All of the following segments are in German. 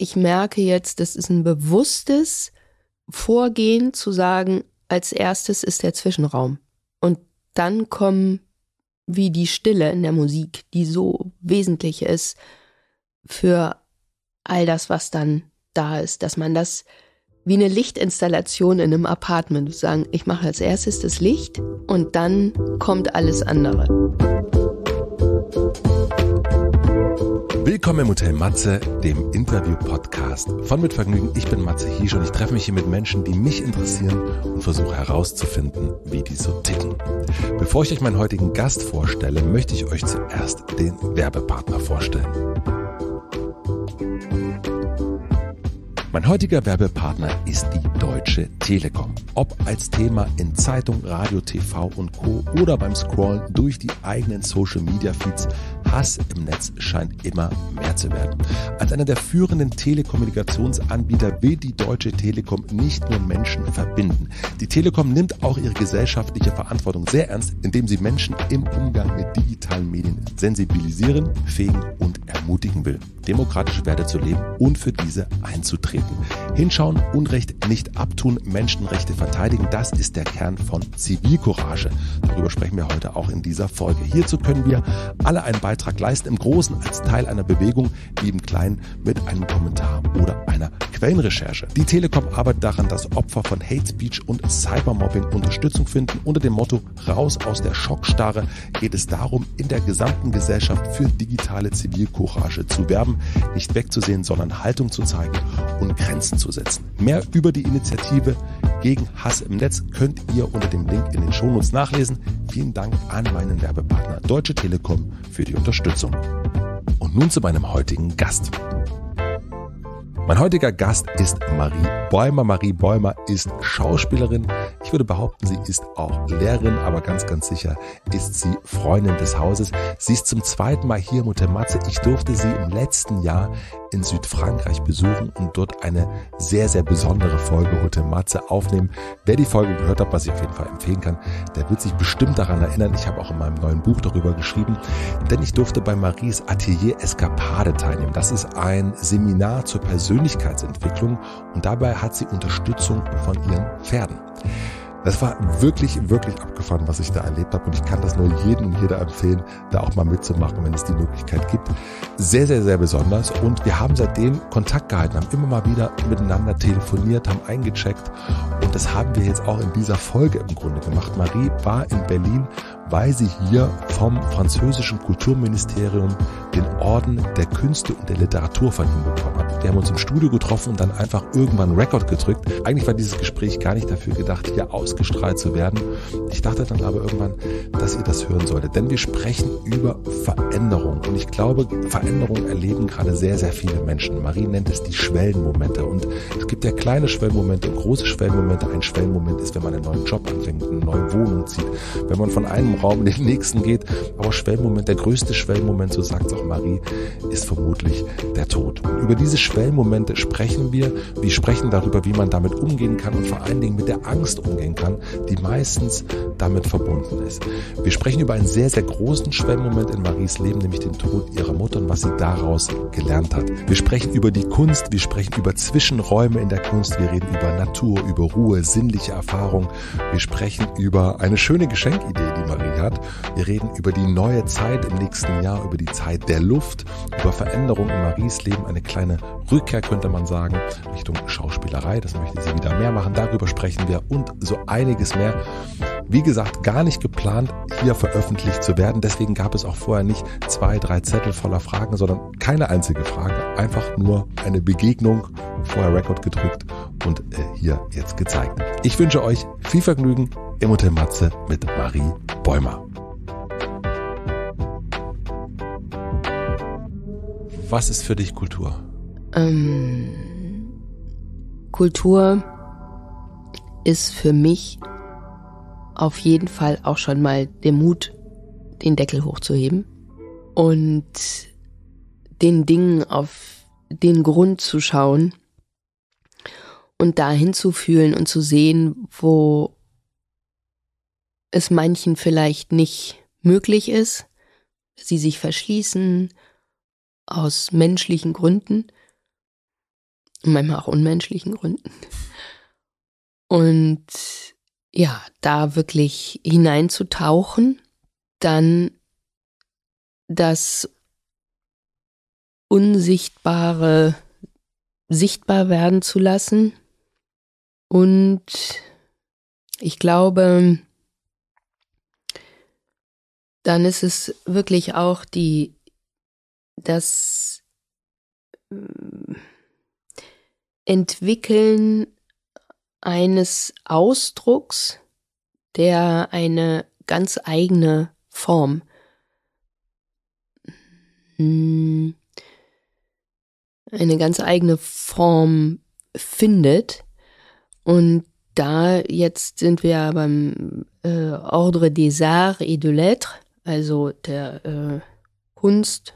ich merke jetzt, das ist ein bewusstes Vorgehen zu sagen, als erstes ist der Zwischenraum. Und dann kommen wie die Stille in der Musik, die so wesentlich ist für all das, was dann da ist, dass man das wie eine Lichtinstallation in einem Apartment sagen, ich mache als erstes das Licht und dann kommt alles andere. Willkommen im Hotel Matze, dem Interview-Podcast von Mit Vergnügen. Ich bin Matze Hiesch und ich treffe mich hier mit Menschen, die mich interessieren und versuche herauszufinden, wie die so ticken. Bevor ich euch meinen heutigen Gast vorstelle, möchte ich euch zuerst den Werbepartner vorstellen. Mein heutiger Werbepartner ist die Deutsche Telekom. Ob als Thema in Zeitung, Radio, TV und Co. oder beim Scrollen durch die eigenen Social Media Feeds, Hass im Netz scheint immer mehr zu werden. Als einer der führenden Telekommunikationsanbieter will die Deutsche Telekom nicht nur Menschen verbinden. Die Telekom nimmt auch ihre gesellschaftliche Verantwortung sehr ernst, indem sie Menschen im Umgang mit digitalen Medien sensibilisieren, fähigen und ermutigen will, demokratische Werte zu leben und für diese einzutreten treten. Hinschauen, Unrecht nicht abtun, Menschenrechte verteidigen, das ist der Kern von Zivilcourage. Darüber sprechen wir heute auch in dieser Folge. Hierzu können wir alle einen Beitrag leisten, im Großen als Teil einer Bewegung, wie im Kleinen mit einem Kommentar oder einer Quellenrecherche. Die Telekom arbeitet daran, dass Opfer von Hate Speech und Cybermobbing Unterstützung finden. Unter dem Motto Raus aus der Schockstarre geht es darum, in der gesamten Gesellschaft für digitale Zivilcourage zu werben, nicht wegzusehen, sondern Haltung zu zeigen und an Grenzen zu setzen. Mehr über die Initiative gegen Hass im Netz könnt ihr unter dem Link in den Shownotes nachlesen. Vielen Dank an meinen Werbepartner Deutsche Telekom für die Unterstützung. Und nun zu meinem heutigen Gast. Mein heutiger Gast ist Marie Bäumer. Marie Bäumer ist Schauspielerin. Ich würde behaupten, sie ist auch Lehrerin, aber ganz, ganz sicher ist sie Freundin des Hauses. Sie ist zum zweiten Mal hier im Matze. Ich durfte sie im letzten Jahr in Südfrankreich besuchen und dort eine sehr, sehr besondere Folge Hotel Matze aufnehmen. Wer die Folge gehört hat, was ich auf jeden Fall empfehlen kann, der wird sich bestimmt daran erinnern. Ich habe auch in meinem neuen Buch darüber geschrieben, denn ich durfte bei Maries Atelier Escapade teilnehmen. Das ist ein Seminar zur Persönlichkeitsentwicklung und dabei hat sie Unterstützung von ihren Pferden. Das war wirklich, wirklich abgefahren, was ich da erlebt habe. Und ich kann das nur jedem und jeder empfehlen, da auch mal mitzumachen, wenn es die Möglichkeit gibt. Sehr, sehr, sehr besonders. Und wir haben seitdem Kontakt gehalten, haben immer mal wieder miteinander telefoniert, haben eingecheckt. Und das haben wir jetzt auch in dieser Folge im Grunde gemacht. Marie war in Berlin weil sie hier vom französischen Kulturministerium den Orden der Künste und der Literatur verliehen bekommen hat. Wir haben uns im Studio getroffen und dann einfach irgendwann Rekord gedrückt. Eigentlich war dieses Gespräch gar nicht dafür gedacht, hier ausgestrahlt zu werden. Ich dachte dann aber irgendwann, dass ihr das hören solltet, denn wir sprechen über Veränderung und ich glaube, Veränderung erleben gerade sehr, sehr viele Menschen. Marie nennt es die Schwellenmomente und es gibt ja kleine Schwellenmomente und große Schwellenmomente. Ein Schwellenmoment ist, wenn man einen neuen Job anfängt, eine neue Wohnung zieht, wenn man von einem Raum in den nächsten geht. Aber Schwellenmoment, der größte Schwellenmoment, so sagt es auch Marie, ist vermutlich der Tod. Über diese Schwellenmomente sprechen wir. Wir sprechen darüber, wie man damit umgehen kann und vor allen Dingen mit der Angst umgehen kann, die meistens damit verbunden ist. Wir sprechen über einen sehr, sehr großen Schwellenmoment in Maries Leben, nämlich den Tod ihrer Mutter und was sie daraus gelernt hat. Wir sprechen über die Kunst, wir sprechen über Zwischenräume in der Kunst, wir reden über Natur, über Ruhe, sinnliche Erfahrung. Wir sprechen über eine schöne Geschenkidee, die Marie Theorie hat. Wir reden über die neue Zeit im nächsten Jahr, über die Zeit der Luft, über Veränderungen in Maries Leben, eine kleine Rückkehr könnte man sagen, Richtung Schauspielerei. Das möchte sie wieder mehr machen. Darüber sprechen wir und so einiges mehr wie gesagt, gar nicht geplant, hier veröffentlicht zu werden. Deswegen gab es auch vorher nicht zwei, drei Zettel voller Fragen, sondern keine einzige Frage. Einfach nur eine Begegnung, vorher Rekord gedrückt und äh, hier jetzt gezeigt. Ich wünsche euch viel Vergnügen im Hotel Matze mit Marie Bäumer. Was ist für dich Kultur? Ähm, Kultur ist für mich auf jeden Fall auch schon mal den Mut, den Deckel hochzuheben und den Dingen auf den Grund zu schauen und dahin zu fühlen und zu sehen, wo es manchen vielleicht nicht möglich ist, sie sich verschließen aus menschlichen Gründen, manchmal auch unmenschlichen Gründen. Und ja, da wirklich hineinzutauchen, dann das Unsichtbare sichtbar werden zu lassen. Und ich glaube, dann ist es wirklich auch die, das äh, Entwickeln eines Ausdrucks, der eine ganz eigene Form hm. eine ganz eigene Form findet. Und da jetzt sind wir beim äh, Ordre des Arts et de Lettres, also der äh, Kunst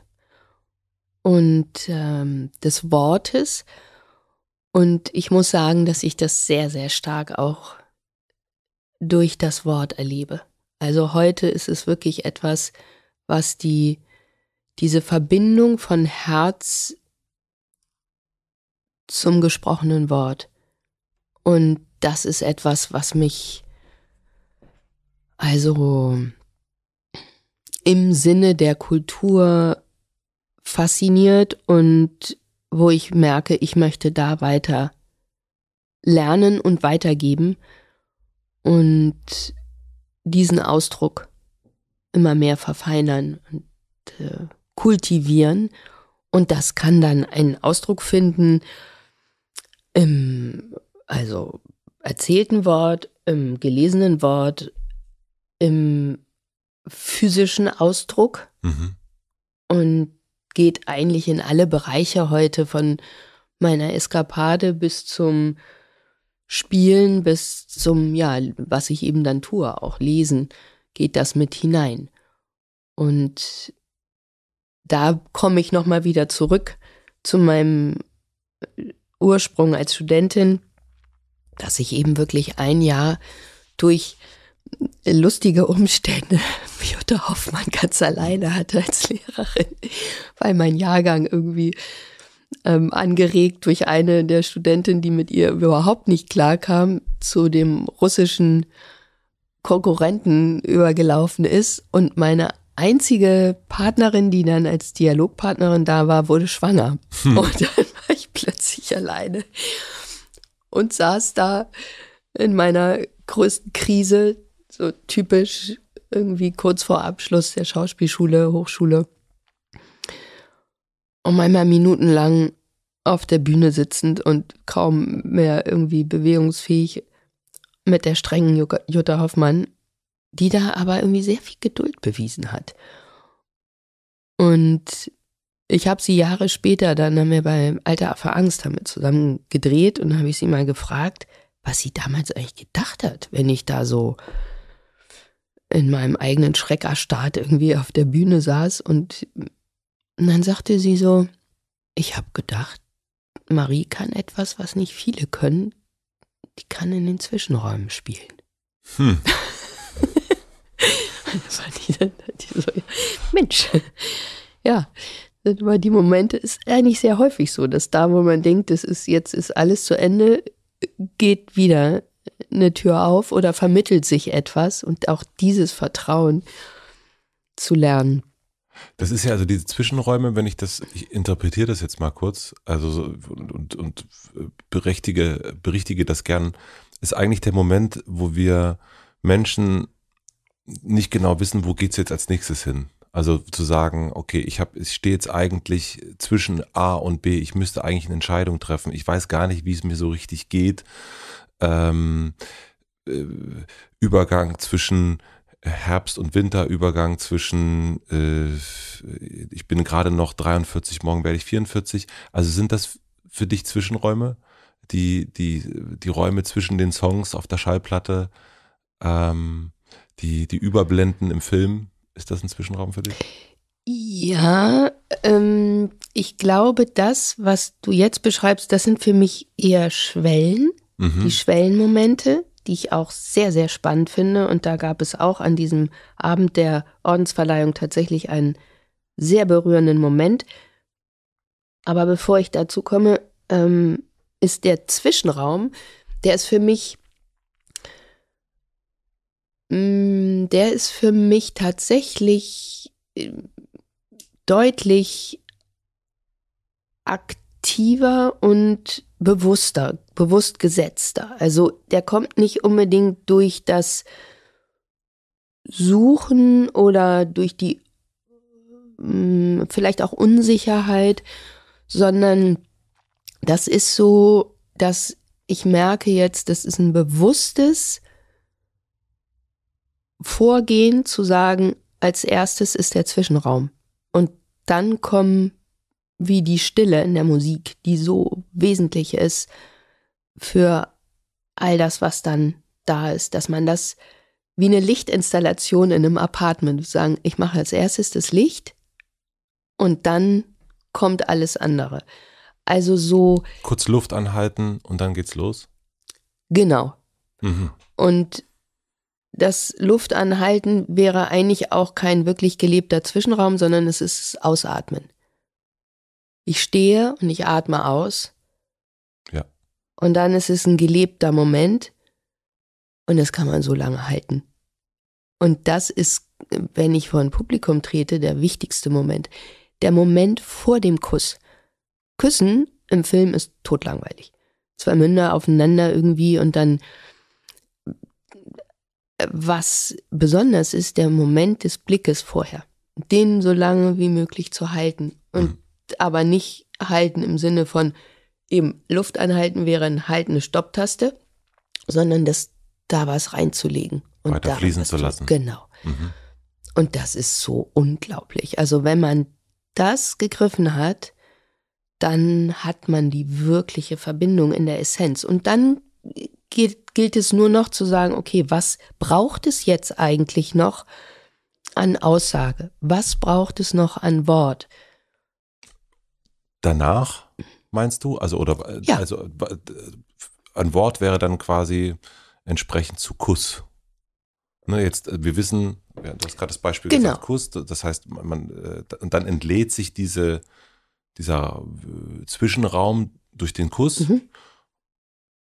und ähm, des Wortes. Und ich muss sagen, dass ich das sehr, sehr stark auch durch das Wort erlebe. Also heute ist es wirklich etwas, was die, diese Verbindung von Herz zum gesprochenen Wort. Und das ist etwas, was mich also im Sinne der Kultur fasziniert und wo ich merke, ich möchte da weiter lernen und weitergeben und diesen Ausdruck immer mehr verfeinern und äh, kultivieren. Und das kann dann einen Ausdruck finden im also erzählten Wort, im gelesenen Wort, im physischen Ausdruck. Mhm. Und geht eigentlich in alle Bereiche heute, von meiner Eskapade bis zum Spielen, bis zum, ja, was ich eben dann tue, auch lesen, geht das mit hinein. Und da komme ich nochmal wieder zurück zu meinem äh, Ursprung als Studentin, dass ich eben wirklich ein Jahr durch lustige Umstände Jutta Hoffmann ganz alleine hatte als Lehrerin, weil mein Jahrgang irgendwie ähm, angeregt durch eine der Studentinnen, die mit ihr überhaupt nicht klarkam, zu dem russischen Konkurrenten übergelaufen ist und meine einzige Partnerin, die dann als Dialogpartnerin da war, wurde schwanger. Hm. Und dann war ich plötzlich alleine und saß da in meiner größten Krise so typisch irgendwie kurz vor Abschluss der Schauspielschule, Hochschule. Und manchmal minutenlang auf der Bühne sitzend und kaum mehr irgendwie bewegungsfähig mit der strengen Jutta Hoffmann, die da aber irgendwie sehr viel Geduld bewiesen hat. Und ich habe sie Jahre später, dann haben wir bei Alter Affe Angst damit zusammen gedreht und habe ich sie mal gefragt, was sie damals eigentlich gedacht hat, wenn ich da so in meinem eigenen Schreckerstaat irgendwie auf der Bühne saß und, und dann sagte sie so, ich habe gedacht, Marie kann etwas, was nicht viele können, die kann in den Zwischenräumen spielen. Hm. Halt das war die, die so, Mensch, ja, aber die Momente ist eigentlich sehr häufig so, dass da, wo man denkt, das ist jetzt ist alles zu Ende, geht wieder eine Tür auf oder vermittelt sich etwas und auch dieses Vertrauen zu lernen. Das ist ja also diese Zwischenräume, wenn ich das, ich interpretiere das jetzt mal kurz, also und, und berechtige, berichtige das gern, ist eigentlich der Moment, wo wir Menschen nicht genau wissen, wo geht es jetzt als nächstes hin. Also zu sagen, okay, ich habe, ich stehe jetzt eigentlich zwischen A und B. Ich müsste eigentlich eine Entscheidung treffen. Ich weiß gar nicht, wie es mir so richtig geht ähm, äh, Übergang zwischen Herbst- und Winter, Übergang zwischen, äh, ich bin gerade noch 43, morgen werde ich 44. Also sind das für dich Zwischenräume? Die, die, die Räume zwischen den Songs auf der Schallplatte, ähm, die, die Überblenden im Film, ist das ein Zwischenraum für dich? Ja, ähm, ich glaube, das, was du jetzt beschreibst, das sind für mich eher Schwellen mhm. die Schwellenmomente, die ich auch sehr, sehr spannend finde. Und da gab es auch an diesem Abend der Ordensverleihung tatsächlich einen sehr berührenden Moment. Aber bevor ich dazu komme, ähm, ist der Zwischenraum, der ist für mich, mh, mm, der ist für mich tatsächlich äh, deutlich aktiver und bewusster, bewusst gesetzter. Also der kommt nicht unbedingt durch das Suchen oder durch die mh, mm, vielleicht auch Unsicherheit, sondern das ist so, dass ich merke jetzt, das ist ein bewusstes Vorgehen zu sagen, als erstes ist der Zwischenraum. Und dann kommen wie die Stille in der Musik, die so wesentlich ist für all das, was dann da ist, dass man das wie eine Lichtinstallation in einem Apartment sagen, ich mache als erstes das Licht und dann kommt alles andere. Also so. Kurz Luft anhalten und dann geht's los. Genau. Mhm. Und das Luft anhalten wäre eigentlich auch kein wirklich gelebter Zwischenraum, sondern es ist Ausatmen. Ich stehe und ich atme aus und dann ist es ein gelebter Moment und das kann man so lange halten. Und das ist, wenn ich vor ein Publikum trete, der wichtigste Moment. Der Moment vor dem Kuss. Küssen im Film ist totlangweilig. Zwei Münder aufeinander irgendwie und dann was besonders ist, der Moment des Blickes vorher. Den so lange wie möglich zu halten. Und mhm. aber nicht halten im Sinne von, eben Luft anhalten wäre ein haltende Stopptaste, sondern das da was reinzulegen und weiter da fließen zu lassen. Genau. Mhm. Und das ist so unglaublich. Also wenn man das gegriffen hat, dann hat man die wirkliche Verbindung in der Essenz. Und dann gilt, gilt es nur noch zu sagen, okay, was braucht es jetzt eigentlich noch an Aussage? Was braucht es noch an Wort? Danach meinst du? Also, oder äh, ja. also äh, äh, ein Wort wäre dann quasi entsprechend zu Kuss. Ne, jetzt, wir wissen, du hast gerade das Beispiel genau. gesagt, Kuss, das heißt, man, und dann entlädt sich diese, dieser Zwischenraum durch den Kuss, mhm.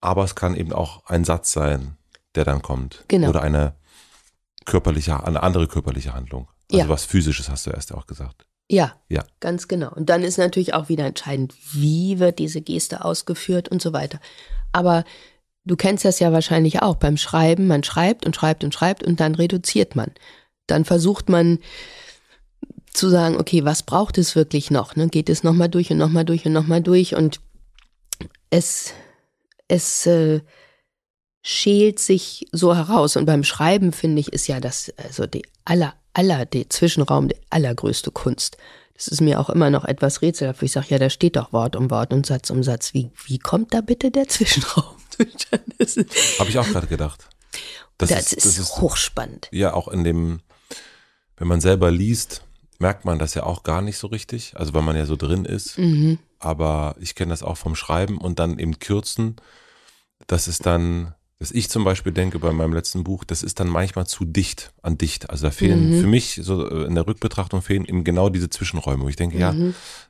aber es kann eben auch ein Satz sein, der dann kommt. Genau. Oder eine körperliche, eine andere körperliche Handlung. Also ja. was physisches hast du erst ja auch gesagt. Ja, ja, ganz genau. Und dann ist natürlich auch wieder entscheidend, wie wird diese Geste ausgeführt und so weiter. Aber du kennst das ja wahrscheinlich auch beim Schreiben. Man schreibt und schreibt und schreibt und dann reduziert man. Dann versucht man zu sagen, okay, was braucht es wirklich noch? Ne? Geht es nochmal durch und nochmal durch und nochmal durch und es, es äh, schält sich so heraus. Und beim Schreiben, finde ich, ist ja das also die aller, aller, der Zwischenraum, die allergrößte Kunst. Das ist mir auch immer noch etwas rätselhaft, wo ich sage, ja, da steht doch Wort um Wort und Satz um Satz. Wie, wie kommt da bitte der Zwischenraum? Habe ich auch gerade gedacht. Das, das, ist, das, ist, hochspannend. Ja, auch in dem, wenn man selber liest, merkt man das ja auch gar nicht so richtig. Also weil man ja so drin ist. Mhm. Aber ich kenne das auch vom Schreiben und dann eben Kürzen. Das ist dann, dass ich zum Beispiel denke bei meinem letzten Buch, das ist dann manchmal zu dicht an dicht. Also da fehlen mhm. für mich so äh, in der Rückbetrachtung fehlen eben genau diese Zwischenräume, ich denke, mhm. ja,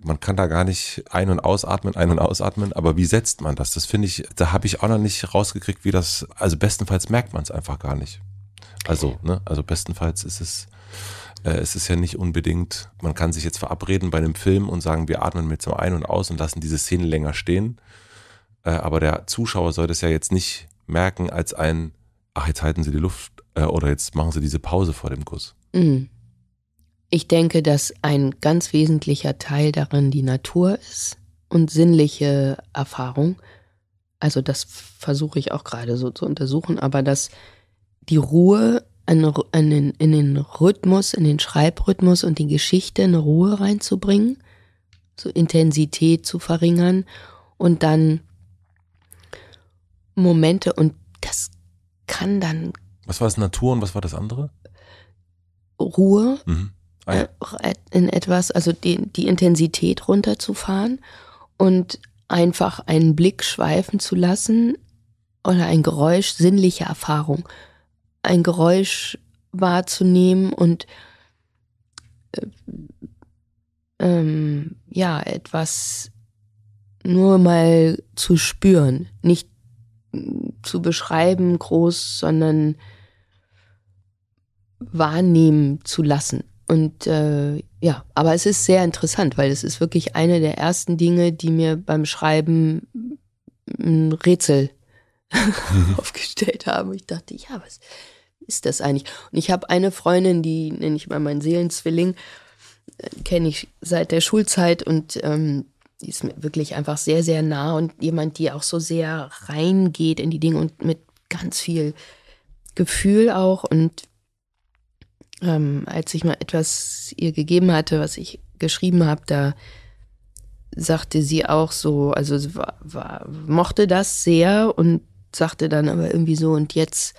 man kann da gar nicht ein- und ausatmen, ein- und ausatmen, aber wie setzt man das? Das finde ich, da habe ich auch noch nicht rausgekriegt, wie das, also bestenfalls merkt man es einfach gar nicht. Also, ne, also bestenfalls ist es, äh, es ist ja nicht unbedingt, man kann sich jetzt verabreden bei einem Film und sagen, wir atmen mit mal ein und aus und lassen diese Szene länger stehen. Äh, aber der Zuschauer soll das ja jetzt nicht merken als ein, ach, jetzt halten sie die Luft äh, oder jetzt machen sie diese Pause vor dem Kuss. Mhm. Ich denke, dass ein ganz wesentlicher Teil darin die Natur ist und sinnliche Erfahrung. Also das versuche ich auch gerade so zu untersuchen, aber dass die Ruhe in, in, in den Rhythmus, in den Schreibrhythmus und die Geschichte eine Ruhe reinzubringen, so Intensität zu verringern und dann Momente und das kann dann. Was war das Natur und was war das andere? Ruhe mhm. ah, äh, in etwas, also die, die Intensität runterzufahren und einfach einen Blick schweifen zu lassen oder ein Geräusch, sinnliche Erfahrung, ein Geräusch wahrzunehmen und äh, ähm, ja, etwas nur mal zu spüren, nicht zu beschreiben groß, sondern wahrnehmen zu lassen. Und äh, ja, aber es ist sehr interessant, weil es ist wirklich eine der ersten Dinge, die mir beim Schreiben ein Rätsel mhm. aufgestellt haben. Ich dachte, ja, was ist das eigentlich? Und ich habe eine Freundin, die nenne ich mal meinen Seelenzwilling, äh, kenne ich seit der Schulzeit und ähm, die ist wirklich einfach sehr, sehr nah und jemand, die auch so sehr reingeht in die Dinge und mit ganz viel Gefühl auch. Und ähm, als ich mal etwas ihr gegeben hatte, was ich geschrieben habe, da sagte sie auch so, also war, war, mochte das sehr und sagte dann aber irgendwie so, und jetzt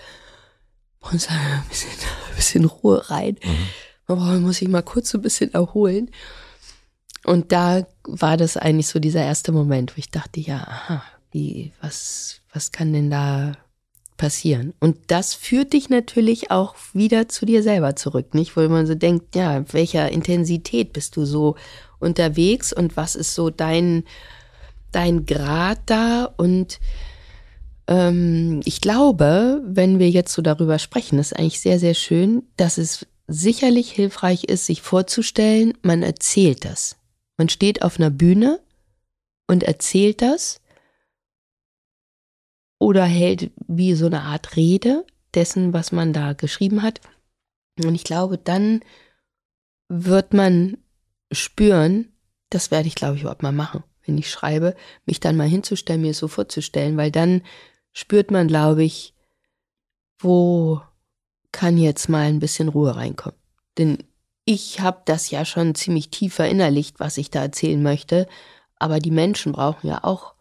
muss ein bisschen, ein bisschen Ruhe rein. Mhm. Man muss ich mal kurz so ein bisschen erholen. Und da war das eigentlich so dieser erste Moment, wo ich dachte, ja, aha, wie, was, was kann denn da passieren? Und das führt dich natürlich auch wieder zu dir selber zurück, nicht? Wo man so denkt, ja, welcher Intensität bist du so unterwegs und was ist so dein, dein Grad da und ähm, ich glaube, wenn wir jetzt so darüber sprechen, ist eigentlich sehr, sehr schön, dass es sicherlich hilfreich ist, sich vorzustellen, man erzählt das. Man steht auf einer Bühne und erzählt das oder hält wie so eine Art Rede dessen, was man da geschrieben hat. Und ich glaube, dann wird man spüren, das werde ich, glaube ich, überhaupt mal machen, wenn ich schreibe, mich dann mal hinzustellen, mir es so vorzustellen, weil dann spürt man, glaube ich, wo kann jetzt mal ein bisschen Ruhe reinkommen. Denn ich habe das ja schon ziemlich tief verinnerlicht, was ich da erzählen möchte, aber die Menschen brauchen ja auch.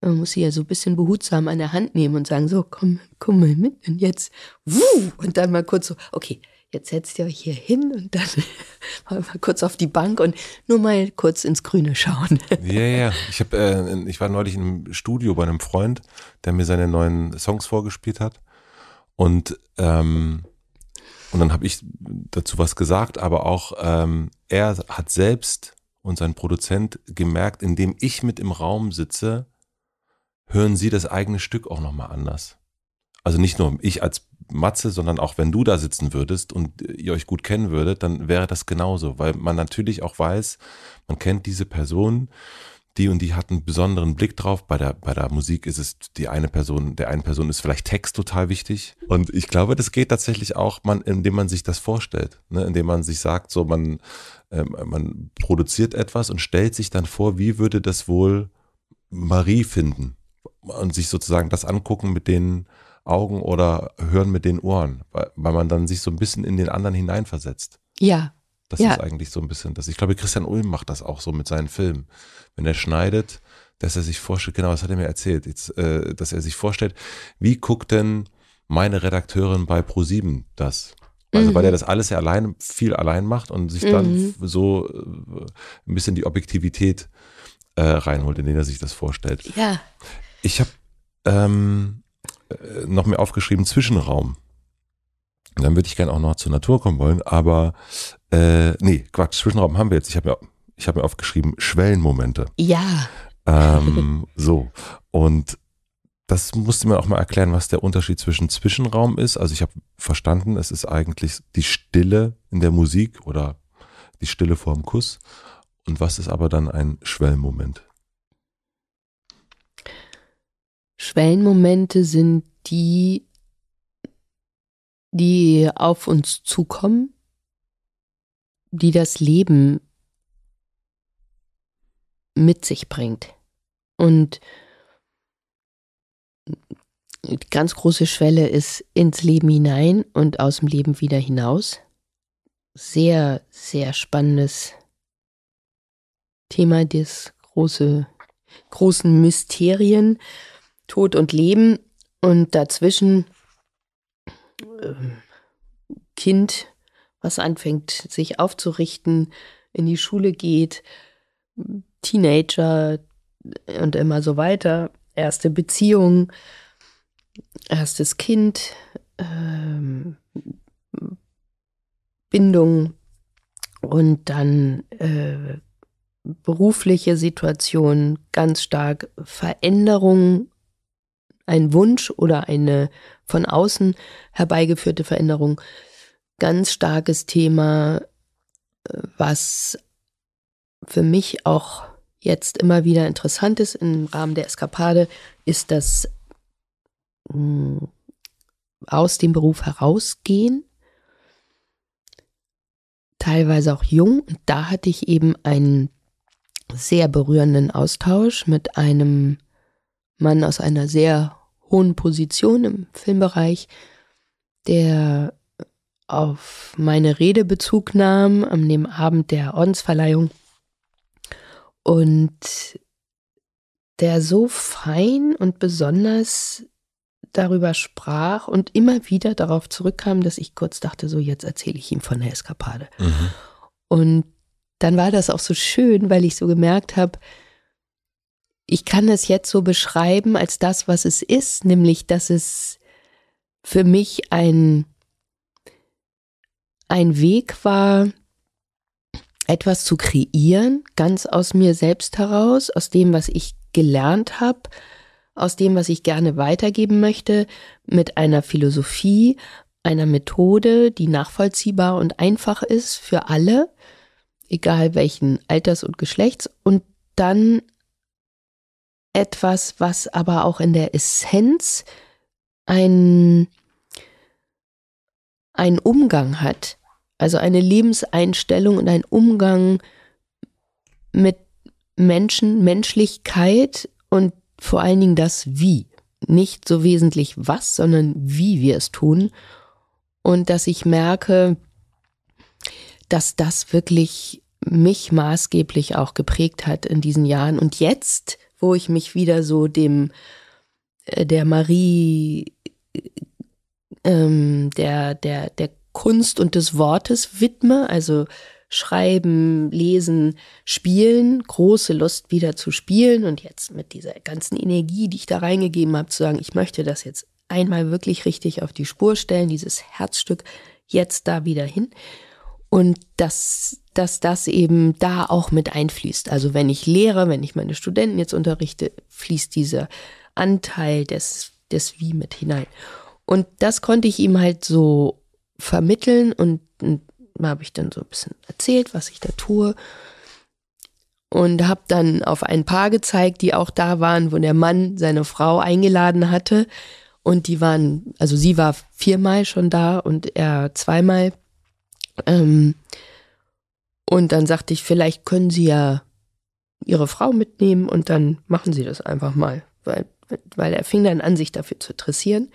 Man muss sie ja so ein bisschen behutsam an der Hand nehmen und sagen, so, komm, komm mal mit und jetzt, wuh, und dann mal kurz so, okay, jetzt setzt ihr euch hier hin und dann mal, kurz auf die Bank und nur mal kurz ins Grüne schauen. Ja, ja, ich, hab, äh, ich war neulich im Studio bei einem Freund, der mir seine neuen Songs vorgespielt hat und ähm, und dann habe ich dazu was gesagt, aber auch ähm, er hat selbst und sein Produzent gemerkt, indem ich mit im Raum sitze, hören sie das eigene Stück auch nochmal anders. Also nicht nur ich als Matze, sondern auch wenn du da sitzen würdest und ihr euch gut kennen würdet, dann wäre das genauso, weil man natürlich auch weiß, man kennt diese Person, die und die hat einen besonderen Blick drauf. Bei der, bei der Musik ist es die eine Person, der einen Person ist vielleicht Text total wichtig. Und ich glaube, das geht tatsächlich auch, man, indem man sich das vorstellt, ne? indem man sich sagt, so man, äh, man produziert etwas und stellt sich dann vor, wie würde das wohl Marie finden und sich sozusagen das angucken mit den Augen oder hören mit den Ohren, weil, weil man dann sich so ein bisschen in den anderen hineinversetzt. Ja, das ja. ist eigentlich so ein bisschen das. Ich glaube, Christian Ulm macht das auch so mit seinen Filmen. Wenn er schneidet, dass er sich vorstellt, genau, das hat er mir erzählt, jetzt, äh, dass er sich vorstellt, wie guckt denn meine Redakteurin bei Pro7 das? Also, weil mhm. er das alles ja allein, viel allein macht und sich mhm. dann so äh, ein bisschen die Objektivität äh, reinholt, indem er sich das vorstellt. Ja. Ich habe ähm, äh, noch mehr aufgeschrieben, Zwischenraum. Dann würde ich gerne auch noch zur Natur kommen wollen, aber äh, nee, Quatsch, Zwischenraum haben wir jetzt. Ich habe mir, hab mir aufgeschrieben, Schwellenmomente. Ja. Ähm, so. Und das musste mir auch mal erklären, was der Unterschied zwischen Zwischenraum ist. Also ich habe verstanden, es ist eigentlich die Stille in der Musik oder die Stille vorm Kuss. Und was ist aber dann ein Schwellenmoment? Schwellenmomente sind die, die auf uns zukommen die das Leben mit sich bringt. Und die ganz große Schwelle ist ins Leben hinein und aus dem Leben wieder hinaus. Sehr, sehr spannendes Thema des große, großen Mysterien, Tod und Leben und dazwischen äh, Kind, was anfängt, sich aufzurichten, in die Schule geht, Teenager und immer so weiter, erste Beziehung, erstes Kind, ähm, Bindung und dann äh, berufliche Situation ganz stark Veränderung, ein Wunsch oder eine von außen herbeigeführte Veränderung ganz starkes Thema, äh, was für mich auch jetzt immer wieder interessant ist im Rahmen der Eskapade, ist das hm, aus dem Beruf herausgehen, teilweise auch jung. Und da hatte ich eben einen sehr berührenden Austausch mit einem Mann aus einer sehr hohen Position im Filmbereich, der auf meine Rede Bezug nahm am dem Abend der Ordensverleihung und der so fein und besonders darüber sprach und immer wieder darauf zurückkam, dass ich kurz dachte, so jetzt erzähle ich ihm von der Eskapade. Mhm. Und dann war das auch so schön, weil ich so gemerkt habe, ich kann es jetzt so beschreiben als das, was es ist, nämlich dass es für mich ein ein Weg war, etwas zu kreieren, ganz aus mir selbst heraus, aus dem, was ich gelernt habe, aus dem, was ich gerne weitergeben möchte, mit einer Philosophie, einer Methode, die nachvollziehbar und einfach ist für alle, egal welchen Alters und Geschlechts, und dann etwas, was aber auch in der Essenz ein einen Umgang hat, also eine Lebenseinstellung und ein Umgang mit Menschen, Menschlichkeit und vor allen Dingen das Wie. Nicht so wesentlich was, sondern wie wir es tun. Und dass ich merke, dass das wirklich mich maßgeblich auch geprägt hat in diesen Jahren. Und jetzt, wo ich mich wieder so dem äh, der Marie äh, ähm, der, der, der Kunst und des Wortes widme, also Schreiben, Lesen, Spielen, große Lust wieder zu spielen und jetzt mit dieser ganzen Energie, die ich da reingegeben habe, zu sagen, ich möchte das jetzt einmal wirklich richtig auf die Spur stellen, dieses Herzstück jetzt da wieder hin und dass, dass das eben da auch mit einfließt. Also wenn ich lehre, wenn ich meine Studenten jetzt unterrichte, fließt dieser Anteil des, des Wie mit hinein. Und das konnte ich ihm halt so vermitteln und, und habe ich dann so ein bisschen erzählt, was ich da tue. Und habe dann auf ein Paar gezeigt, die auch da waren, wo der Mann seine Frau eingeladen hatte. Und die waren, also sie war viermal schon da und er zweimal. Ähm, und dann sagte ich, vielleicht können sie ja ihre Frau mitnehmen und dann machen sie das einfach mal. Weil, weil er fing dann an, sich dafür zu interessieren.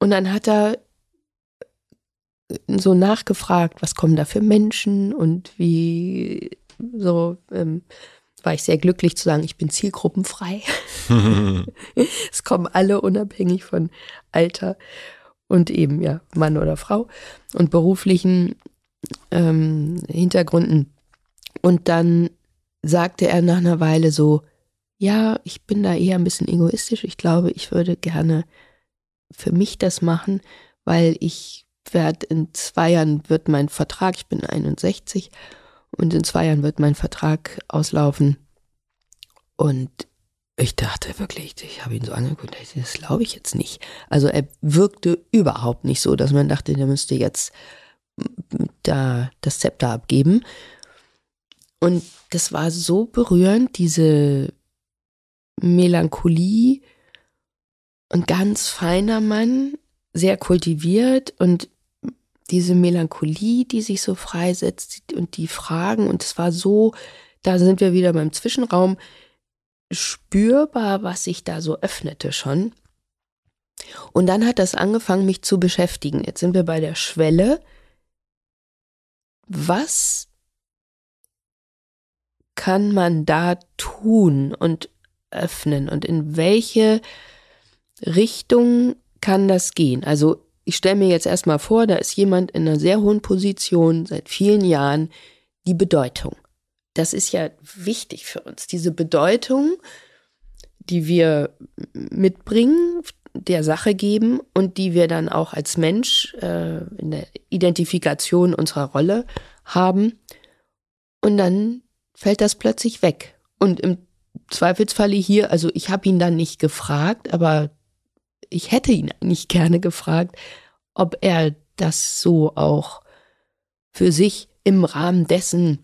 Und dann hat er äh, so nachgefragt, was kommen da für Menschen und wie so ähm, war ich sehr glücklich zu sagen, ich bin zielgruppenfrei. es kommen alle unabhängig von Alter und eben ja Mann oder Frau und beruflichen ähm, Hintergründen. Und dann sagte er nach einer Weile so, ja, ich bin da eher ein bisschen egoistisch. Ich glaube, ich würde gerne für mich das machen, weil ich werde in zwei Jahren wird mein Vertrag, ich bin 61 und in zwei Jahren wird mein Vertrag auslaufen. Und ich dachte wirklich, ich habe ihn so angeguckt, das glaube ich jetzt nicht. Also er wirkte überhaupt nicht so, dass man dachte, der müsste jetzt da das Zepter abgeben. Und das war so berührend, diese Melancholie, und ganz feiner Mann, sehr kultiviert und diese Melancholie, die sich so freisetzt und die Fragen und es war so, da sind wir wieder beim Zwischenraum, spürbar, was sich da so öffnete schon. Und dann hat das angefangen, mich zu beschäftigen. Jetzt sind wir bei der Schwelle. Was kann man da tun und öffnen und in welche äh, Richtung kann das gehen? Also ich stelle mir jetzt erstmal vor, da ist jemand in einer sehr hohen Position seit vielen Jahren, die Bedeutung. Das ist ja wichtig für uns. Diese Bedeutung, die wir mitbringen, der Sache geben und die wir dann auch als Mensch äh, in der Identifikation unserer Rolle haben. Und dann fällt das plötzlich weg. Und im Zweifelsfalle hier, also ich habe ihn dann nicht gefragt, aber ich hätte ihn eigentlich gerne gefragt, ob er das so auch für sich im Rahmen dessen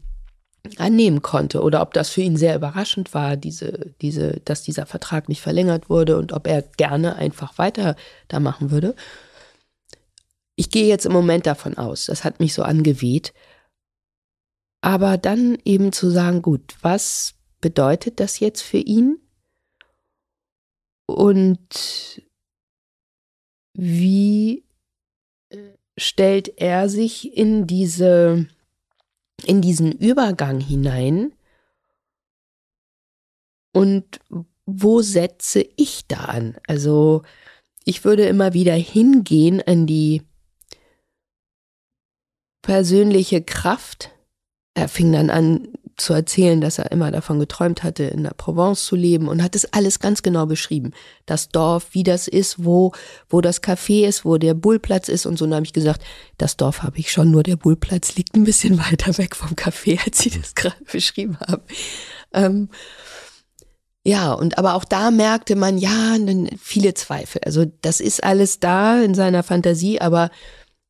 annehmen konnte oder ob das für ihn sehr überraschend war, diese, diese, dass dieser Vertrag nicht verlängert wurde und ob er gerne einfach weiter da machen würde. Ich gehe jetzt im Moment davon aus, das hat mich so angeweht. Aber dann eben zu sagen, gut, was bedeutet das jetzt für ihn? Und wie äh, stellt er sich in diese in diesen Übergang hinein und wo setze ich da an? Also ich würde immer wieder hingehen an die persönliche Kraft. Er fing dann an, zu erzählen, dass er immer davon geträumt hatte, in der Provence zu leben und hat es alles ganz genau beschrieben. Das Dorf, wie das ist, wo, wo das Café ist, wo der Bullplatz ist und so. Und da habe ich gesagt, das Dorf habe ich schon, nur der Bullplatz liegt ein bisschen weiter weg vom Café, als Sie das gerade beschrieben haben. Ähm, ja, und aber auch da merkte man, ja, viele Zweifel. Also das ist alles da in seiner Fantasie, aber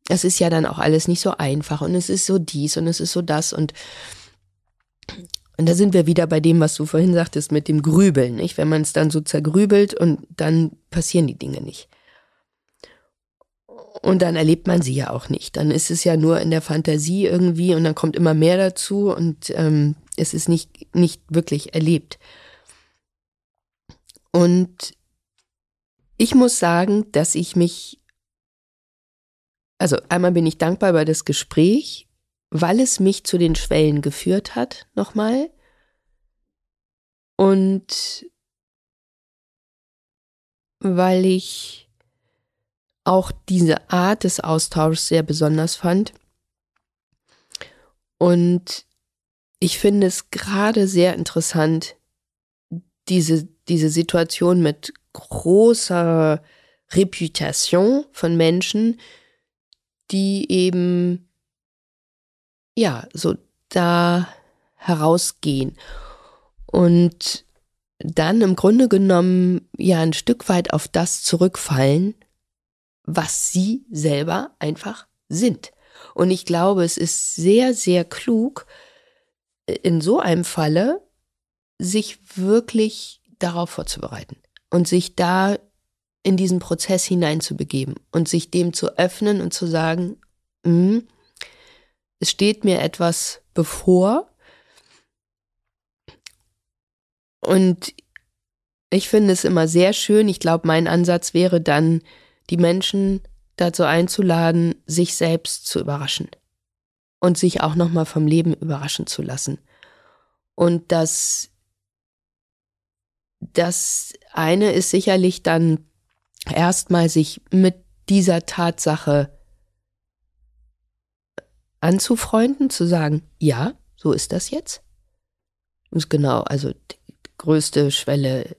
es ist ja dann auch alles nicht so einfach und es ist so dies und es ist so das und und da sind wir wieder bei dem, was du vorhin sagtest, mit dem Grübeln, nicht? Wenn man es dann so zergrübelt und dann passieren die Dinge nicht. Und dann erlebt man sie ja auch nicht. Dann ist es ja nur in der Fantasie irgendwie und dann kommt immer mehr dazu und ähm, es ist nicht, nicht wirklich erlebt. Und ich muss sagen, dass ich mich, also einmal bin ich dankbar über das Gespräch weil es mich zu den Schwellen geführt hat, nochmal. Und weil ich auch diese Art des Austauschs sehr besonders fand. Und ich finde es gerade sehr interessant, diese, diese Situation mit großer Reputation von Menschen, die eben ja, so da herausgehen. Und dann im Grunde genommen ja ein Stück weit auf das zurückfallen, was sie selber einfach sind. Und ich glaube, es ist sehr, sehr klug, in so einem Falle sich wirklich darauf vorzubereiten und sich da in diesen Prozess hineinzubegeben und sich dem zu öffnen und zu sagen, mh, hm, es steht mir etwas bevor. Und ich finde es immer sehr schön. Ich glaube, mein Ansatz wäre dann, die Menschen dazu einzuladen, sich selbst zu überraschen und sich auch nochmal vom Leben überraschen zu lassen. Und das, das eine ist sicherlich dann erstmal sich mit dieser Tatsache anzufreunden, zu sagen, ja, so ist das jetzt. Und genau, also die größte Schwelle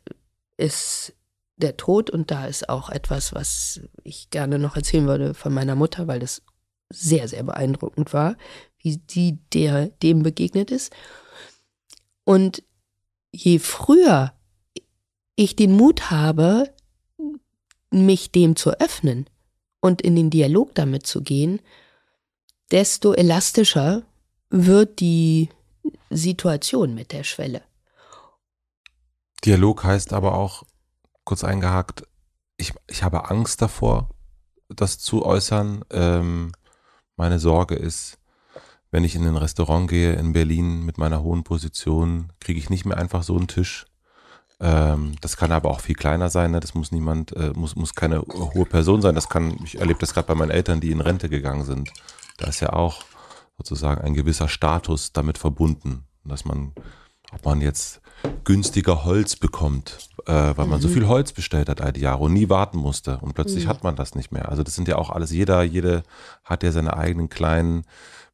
ist der Tod und da ist auch etwas, was ich gerne noch erzählen würde von meiner Mutter, weil das sehr, sehr beeindruckend war, wie die der, dem begegnet ist. Und je früher ich den Mut habe, mich dem zu öffnen und in den Dialog damit zu gehen, desto elastischer wird die Situation mit der Schwelle. Dialog heißt aber auch, kurz eingehakt, ich, ich habe Angst davor, das zu äußern. Ähm, meine Sorge ist, wenn ich in ein Restaurant gehe in Berlin mit meiner hohen Position, kriege ich nicht mehr einfach so einen Tisch. Ähm, das kann aber auch viel kleiner sein. Ne? Das muss niemand, äh, muss, muss keine hohe Person sein. Das kann, ich erlebe das gerade bei meinen Eltern, die in Rente gegangen sind. Da ist ja auch sozusagen ein gewisser Status damit verbunden, dass man, ob man jetzt günstiger Holz bekommt, äh, weil mhm. man so mhm. viel Holz bestellt hat all die Jahre und nie warten musste und plötzlich mhm. hat man das nicht mehr. Also das sind ja auch alles, jeder, jede hat ja seine eigenen kleinen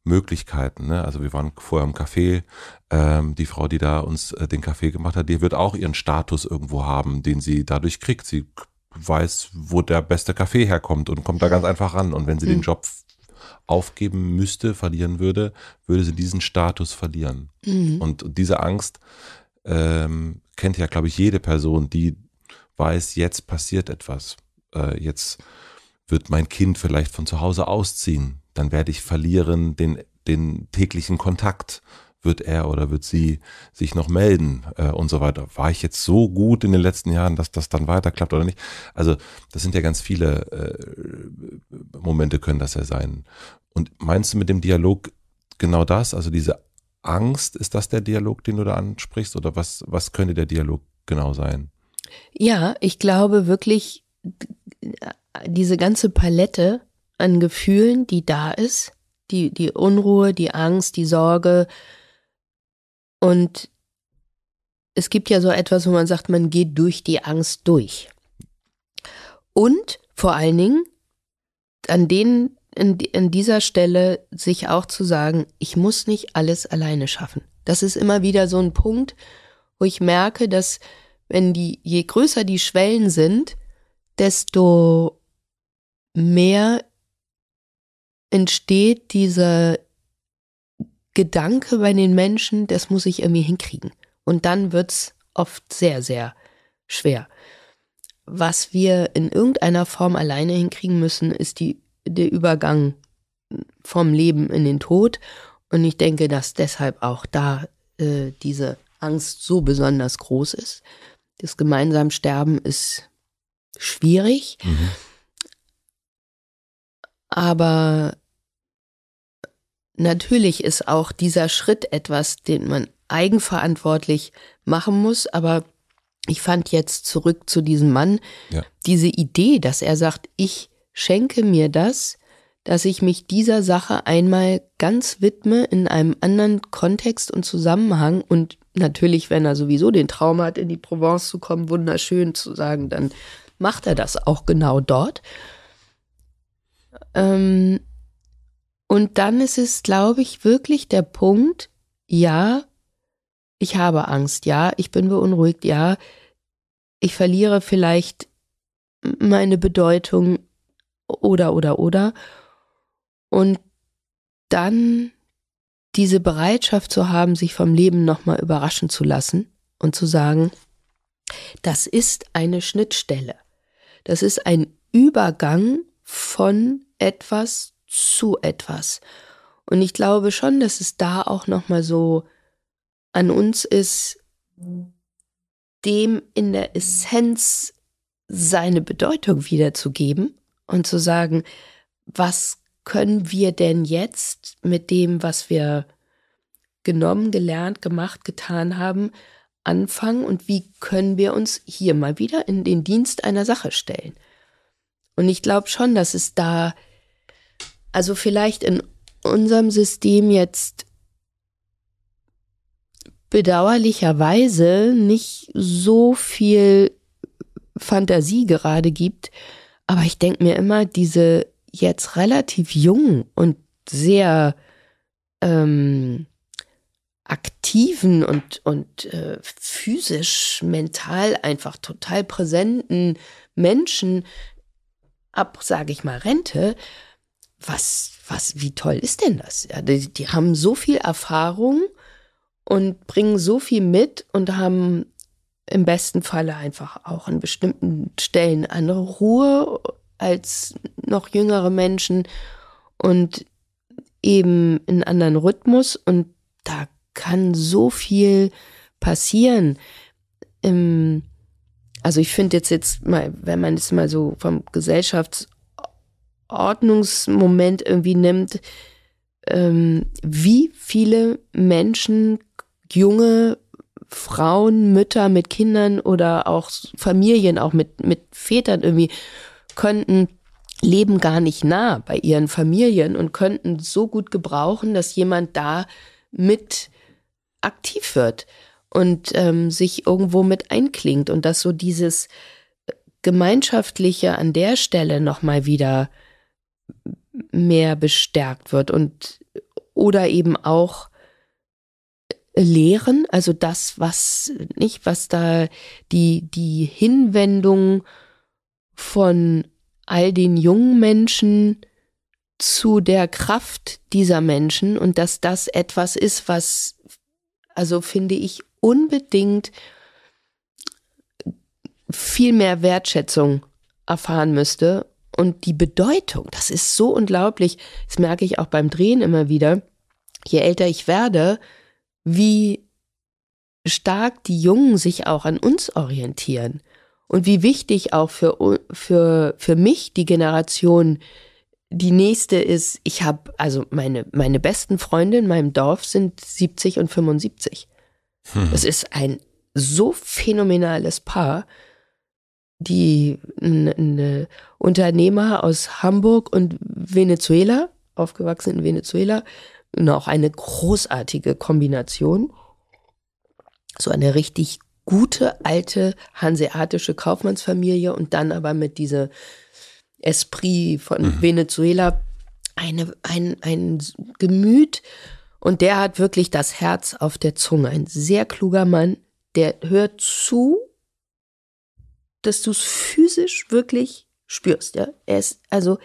Möglichkeiten. Ne? Also wir waren vorher im Café, ähm, die Frau, die da uns äh, den Kaffee gemacht hat, die wird auch ihren Status irgendwo haben, den sie dadurch kriegt. Sie weiß, wo der beste Kaffee herkommt und kommt da ganz einfach ran. Und wenn sie mhm. den Job aufgeben müsste, verlieren würde, würde sie diesen Status verlieren. Mhm. Und diese Angst ähm, kennt ja, glaube ich, jede Person, die weiß, jetzt passiert etwas. Äh, jetzt wird mein Kind vielleicht von zu Hause ausziehen. Dann werde ich verlieren den, den täglichen Kontakt wird er oder wird sie sich noch melden äh, und so weiter. War ich jetzt so gut in den letzten Jahren, dass das dann weiterklappt oder nicht? Also das sind ja ganz viele äh, Momente können das ja sein. Und meinst du mit dem Dialog genau das? Also diese Angst, ist das der Dialog, den du da ansprichst? Oder was, was könnte der Dialog genau sein? Ja, ich glaube wirklich, diese ganze Palette an Gefühlen, die da ist, die, die Unruhe, die Angst, die Sorge, und es gibt ja so etwas, wo man sagt, man geht durch die Angst durch. Und vor allen Dingen an den in, in dieser Stelle sich auch zu sagen, ich muss nicht alles alleine schaffen. Das ist immer wieder so ein Punkt, wo ich merke, dass wenn die, je größer die Schwellen sind, desto mehr entsteht dieser Gedanke bei den Menschen, das muss ich irgendwie hinkriegen. Und dann wird es oft sehr, sehr schwer. Was wir in irgendeiner Form alleine hinkriegen müssen, ist die, der Übergang vom Leben in den Tod. Und ich denke, dass deshalb auch da äh, diese Angst so besonders groß ist. Das gemeinsame Sterben ist schwierig. Mhm. Aber Natürlich ist auch dieser Schritt etwas, den man eigenverantwortlich machen muss, aber ich fand jetzt zurück zu diesem Mann ja. diese Idee, dass er sagt, ich schenke mir das, dass ich mich dieser Sache einmal ganz widme in einem anderen Kontext und Zusammenhang und natürlich, wenn er sowieso den Traum hat, in die Provence zu kommen, wunderschön zu sagen, dann macht er das auch genau dort. Ähm, und dann ist es, glaube ich, wirklich der Punkt, ja, ich habe Angst, ja, ich bin beunruhigt, ja, ich verliere vielleicht meine Bedeutung oder oder oder. Und dann diese Bereitschaft zu haben, sich vom Leben nochmal überraschen zu lassen und zu sagen, das ist eine Schnittstelle. Das ist ein Übergang von etwas zu etwas. Und ich glaube schon, dass es da auch nochmal so an uns ist, dem in der Essenz seine Bedeutung wiederzugeben und zu sagen, was können wir denn jetzt mit dem, was wir genommen, gelernt, gemacht, getan haben, anfangen und wie können wir uns hier mal wieder in den Dienst einer Sache stellen. Und ich glaube schon, dass es da also vielleicht in unserem System jetzt bedauerlicherweise nicht so viel Fantasie gerade gibt. Aber ich denke mir immer, diese jetzt relativ jungen und sehr ähm, aktiven und, und äh, physisch, mental einfach total präsenten Menschen ab, sage ich mal, Rente, was, was, wie toll ist denn das? Ja, die, die haben so viel Erfahrung und bringen so viel mit und haben im besten Falle einfach auch an bestimmten Stellen andere Ruhe als noch jüngere Menschen und eben einen anderen Rhythmus und da kann so viel passieren. Ähm, also ich finde jetzt jetzt mal, wenn man es mal so vom Gesellschafts- Ordnungsmoment irgendwie nimmt, ähm, wie viele Menschen, junge Frauen, Mütter mit Kindern oder auch Familien, auch mit, mit Vätern irgendwie, könnten leben gar nicht nah bei ihren Familien und könnten so gut gebrauchen, dass jemand da mit aktiv wird und ähm, sich irgendwo mit einklingt und dass so dieses äh, Gemeinschaftliche an der Stelle nochmal wieder mehr bestärkt wird und oder eben auch Lehren, also das, was nicht, was da die, die Hinwendung von all den jungen Menschen zu der Kraft dieser Menschen und dass das etwas ist, was, also finde ich, unbedingt viel mehr Wertschätzung erfahren müsste und die Bedeutung, das ist so unglaublich, das merke ich auch beim Drehen immer wieder, je älter ich werde, wie stark die Jungen sich auch an uns orientieren und wie wichtig auch für, für, für mich die Generation die nächste ist, ich habe, also meine, meine besten Freunde in meinem Dorf sind 70 und 75. Hm. Das ist ein so phänomenales Paar die ein ne Unternehmer aus Hamburg und Venezuela, aufgewachsen in Venezuela, und auch eine großartige Kombination. So eine richtig gute alte hanseatische Kaufmannsfamilie und dann aber mit dieser Esprit von mhm. Venezuela eine, ein, ein Gemüt und der hat wirklich das Herz auf der Zunge. Ein sehr kluger Mann, der hört zu dass du es physisch wirklich spürst. Ja? Er ist, also,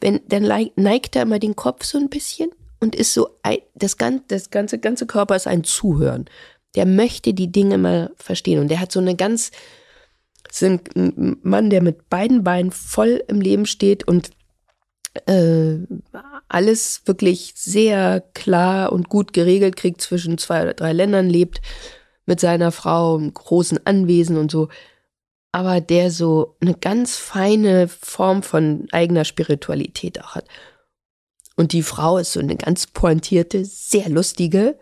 wenn, dann neigt er immer den Kopf so ein bisschen und ist so, das, ganze, das ganze, ganze Körper ist ein Zuhören. Der möchte die Dinge mal verstehen und der hat so eine ganz, so ein Mann, der mit beiden Beinen voll im Leben steht und äh, alles wirklich sehr klar und gut geregelt kriegt, zwischen zwei oder drei Ländern lebt, mit seiner Frau im großen Anwesen und so aber der so eine ganz feine Form von eigener Spiritualität auch hat. Und die Frau ist so eine ganz pointierte, sehr lustige.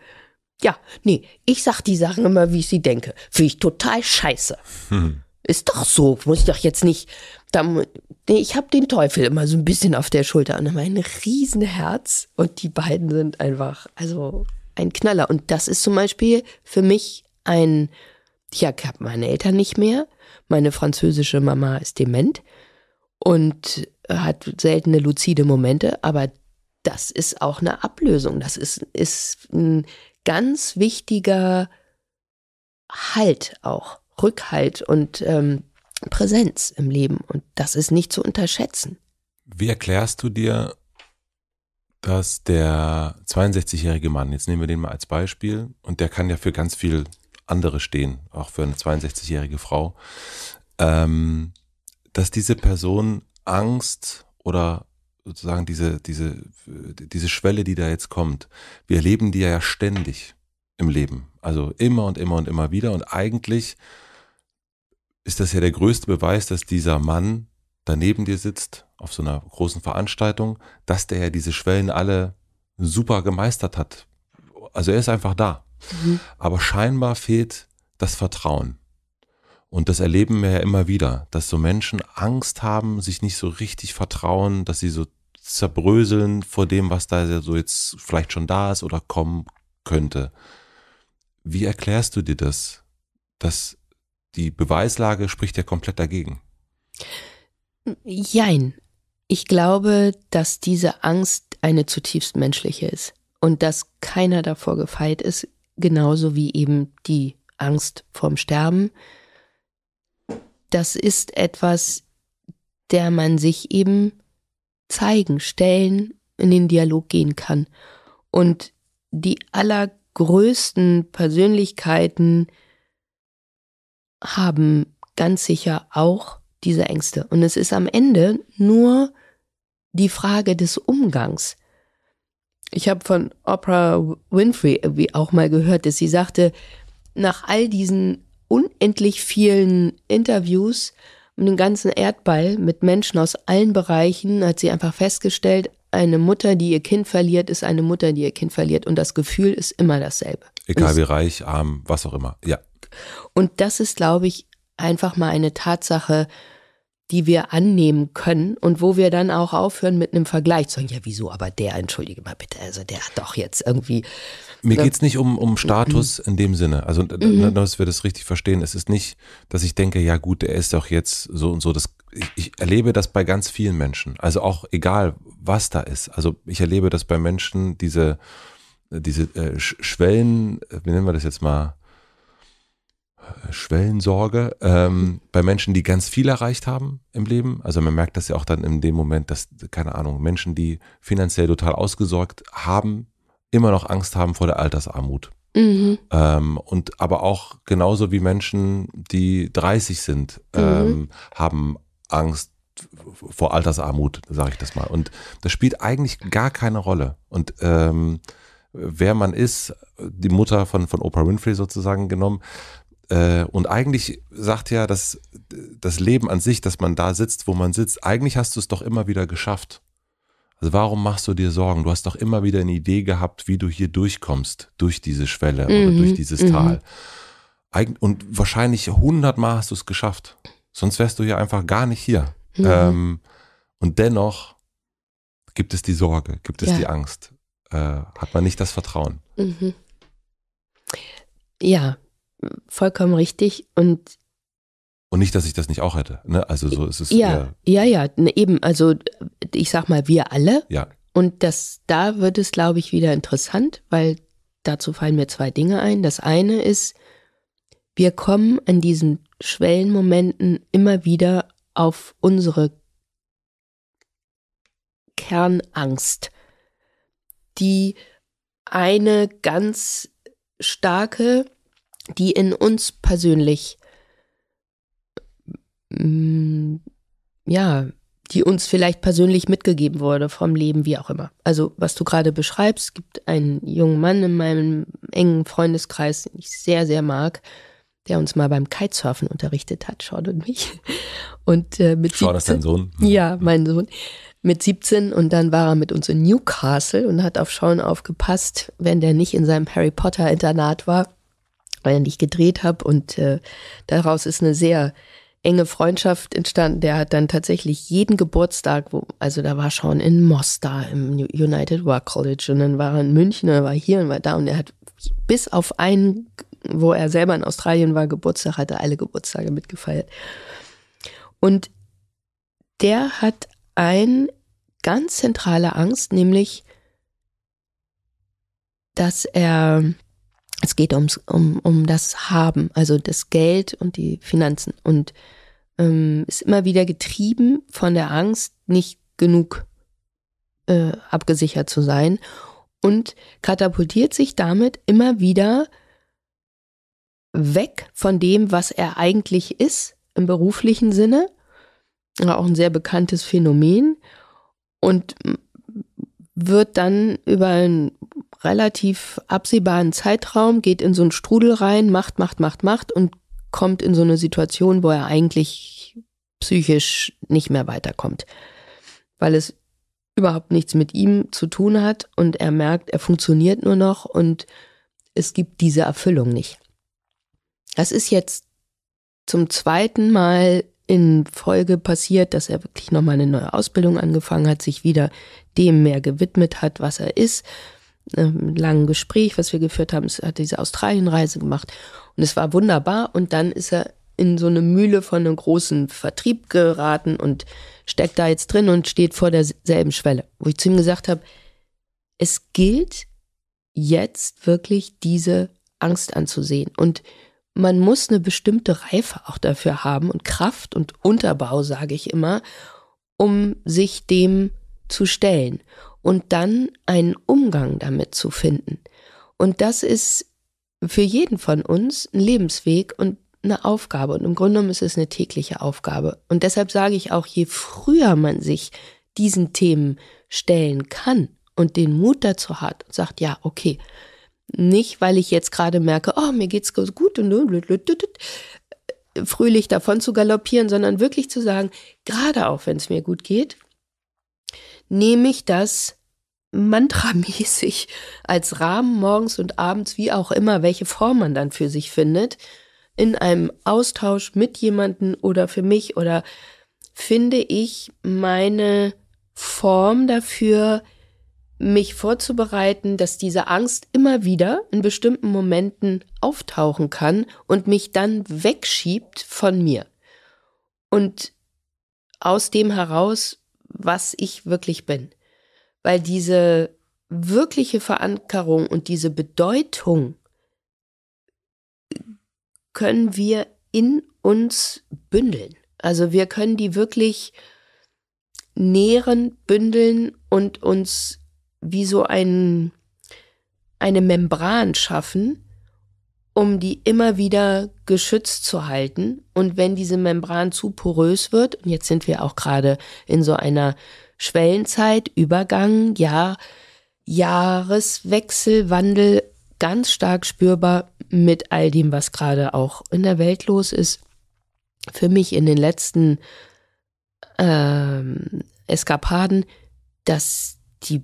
Ja, nee, ich sag die Sachen immer, wie ich sie denke. Fühl ich total scheiße. Hm. Ist doch so, muss ich doch jetzt nicht. Da, nee, ich hab den Teufel immer so ein bisschen auf der Schulter und mein Riesenherz. Und die beiden sind einfach, also ein Knaller. Und das ist zum Beispiel für mich ein, ja, hab meine Eltern nicht mehr. Meine französische Mama ist dement und hat seltene luzide Momente, aber das ist auch eine Ablösung. Das ist, ist ein ganz wichtiger Halt auch, Rückhalt und ähm, Präsenz im Leben. Und das ist nicht zu unterschätzen. Wie erklärst du dir, dass der 62-jährige Mann, jetzt nehmen wir den mal als Beispiel, und der kann ja für ganz viel andere stehen, auch für eine 62-jährige Frau, ähm, dass diese Person Angst oder sozusagen diese, diese, diese Schwelle, die da jetzt kommt, wir erleben die ja ständig im Leben. Also immer und immer und immer wieder. Und eigentlich ist das ja der größte Beweis, dass dieser Mann daneben dir sitzt, auf so einer großen Veranstaltung, dass der ja diese Schwellen alle super gemeistert hat. Also er ist einfach da. Mhm. Aber scheinbar fehlt das Vertrauen. Und das erleben wir ja immer wieder, dass so Menschen Angst haben, sich nicht so richtig vertrauen, dass sie so zerbröseln vor dem, was da so jetzt vielleicht schon da ist oder kommen könnte. Wie erklärst du dir das? Dass die Beweislage spricht ja komplett dagegen. Jein. Ich glaube, dass diese Angst eine zutiefst menschliche ist und dass keiner davor gefeit ist, genauso wie eben die Angst vorm Sterben. Das ist etwas, der man sich eben zeigen, stellen, in den Dialog gehen kann. Und die allergrößten Persönlichkeiten haben ganz sicher auch diese Ängste. Und es ist am Ende nur die Frage des Umgangs. Ich habe von Oprah Winfrey irgendwie auch mal gehört, dass sie sagte, nach all diesen unendlich vielen Interviews um den ganzen Erdball mit Menschen aus allen Bereichen hat sie einfach festgestellt, eine Mutter, die ihr Kind verliert, ist eine Mutter, die ihr Kind verliert. Und das Gefühl ist immer dasselbe. Egal wie reich, arm, was auch immer. Ja. Und das ist, glaube ich, einfach mal eine Tatsache, die wir annehmen können und wo wir dann auch aufhören mit einem Vergleich. Sagen, ja, wieso, aber der, entschuldige mal bitte, also der hat doch jetzt irgendwie. Mir ne? geht es nicht um, um Status mhm. in dem Sinne. Also, mhm. Ne, dass wir das richtig verstehen. Es ist nicht, dass ich denke, ja gut, der ist doch jetzt so und so. Das, ich, ich erlebe das bei ganz vielen Menschen. Also auch egal, was da ist. Also ich erlebe das bei Menschen, diese, diese äh, Schwellen, äh, wie nennen wir das jetzt mal? Schwellensorge ähm, bei Menschen, die ganz viel erreicht haben im Leben. Also man merkt das ja auch dann in dem Moment, dass, keine Ahnung, Menschen, die finanziell total ausgesorgt haben, immer noch Angst haben vor der Altersarmut. Mhm. Ähm, und aber auch genauso wie Menschen, die 30 sind, ähm, mhm. haben Angst vor Altersarmut, sage ich das mal. Und das spielt eigentlich gar keine Rolle. Und ähm, wer man ist, die Mutter von, von Oprah Winfrey sozusagen genommen, äh, und eigentlich sagt ja dass das Leben an sich, dass man da sitzt, wo man sitzt, eigentlich hast du es doch immer wieder geschafft. Also warum machst du dir Sorgen? Du hast doch immer wieder eine Idee gehabt, wie du hier durchkommst, durch diese Schwelle mhm. oder durch dieses mhm. Tal. Eig und wahrscheinlich hundertmal hast du es geschafft. Sonst wärst du ja einfach gar nicht hier. Mhm. Ähm, und dennoch gibt es die Sorge, gibt es ja. die Angst, äh, hat man nicht das Vertrauen. Mhm. Ja, vollkommen richtig und und nicht, dass ich das nicht auch hätte. Ne? Also so ist es. Ja, ja, ja, ne, eben. Also ich sag mal, wir alle. Ja. Und das, da wird es, glaube ich, wieder interessant, weil dazu fallen mir zwei Dinge ein. Das eine ist, wir kommen an diesen Schwellenmomenten immer wieder auf unsere Kernangst, die eine ganz starke die in uns persönlich, mm, ja, die uns vielleicht persönlich mitgegeben wurde vom Leben, wie auch immer. Also was du gerade beschreibst, gibt einen jungen Mann in meinem engen Freundeskreis, den ich sehr, sehr mag, der uns mal beim Kitesurfen unterrichtet hat, Sean und mich. Und äh, mit Sean 17, ist dein Sohn? Mhm. Ja, mein Sohn. Mit 17 und dann war er mit uns in Newcastle und hat auf Sean aufgepasst, wenn der nicht in seinem Harry Potter Internat war weil ich gedreht habe und äh, daraus ist eine sehr enge Freundschaft entstanden. Der hat dann tatsächlich jeden Geburtstag, wo, also da war schon in Mostar im United War College und dann war er in München und er war hier und war da und er hat bis auf einen, wo er selber in Australien war, Geburtstag, hat er alle Geburtstage mitgefeiert. Und der hat eine ganz zentrale Angst, nämlich, dass er es geht ums, um, um das Haben, also das Geld und die Finanzen. Und ähm, ist immer wieder getrieben von der Angst, nicht genug äh, abgesichert zu sein. Und katapultiert sich damit immer wieder weg von dem, was er eigentlich ist im beruflichen Sinne. Auch ein sehr bekanntes Phänomen. Und wird dann über ein relativ absehbaren Zeitraum, geht in so einen Strudel rein, macht, macht, macht, macht und kommt in so eine Situation, wo er eigentlich psychisch nicht mehr weiterkommt, weil es überhaupt nichts mit ihm zu tun hat und er merkt, er funktioniert nur noch und es gibt diese Erfüllung nicht. Das ist jetzt zum zweiten Mal in Folge passiert, dass er wirklich nochmal eine neue Ausbildung angefangen hat, sich wieder dem mehr gewidmet hat, was er ist ähm, langen Gespräch, was wir geführt haben, hat diese Australienreise gemacht und es war wunderbar und dann ist er in so eine Mühle von einem großen Vertrieb geraten und steckt da jetzt drin und steht vor derselben Schwelle, wo ich zu ihm gesagt habe, es gilt jetzt wirklich diese Angst anzusehen und man muss eine bestimmte Reife auch dafür haben und Kraft und Unterbau, sage ich immer, um sich dem zu stellen und dann einen Umgang damit zu finden. Und das ist für jeden von uns ein Lebensweg und eine Aufgabe. Und im Grunde genommen ist es eine tägliche Aufgabe. Und deshalb sage ich auch, je früher man sich diesen Themen stellen kann und den Mut dazu hat und sagt, ja, okay, nicht weil ich jetzt gerade merke, oh, mir geht's gut und fröhlich davon zu galoppieren, sondern wirklich zu sagen, gerade auch wenn es mir gut geht, nehme ich das mantramäßig als Rahmen morgens und abends, wie auch immer, welche Form man dann für sich findet, in einem Austausch mit jemanden oder für mich oder finde ich meine Form dafür, mich vorzubereiten, dass diese Angst immer wieder in bestimmten Momenten auftauchen kann und mich dann wegschiebt von mir. Und aus dem heraus was ich wirklich bin. Weil diese wirkliche Verankerung und diese Bedeutung können wir in uns bündeln. Also wir können die wirklich nähren, bündeln und uns wie so ein, eine Membran schaffen, um die immer wieder geschützt zu halten. Und wenn diese Membran zu porös wird, und jetzt sind wir auch gerade in so einer Schwellenzeit, Übergang, Jahr, Jahreswechsel, Wandel, ganz stark spürbar mit all dem, was gerade auch in der Welt los ist. Für mich in den letzten ähm, Eskapaden, dass die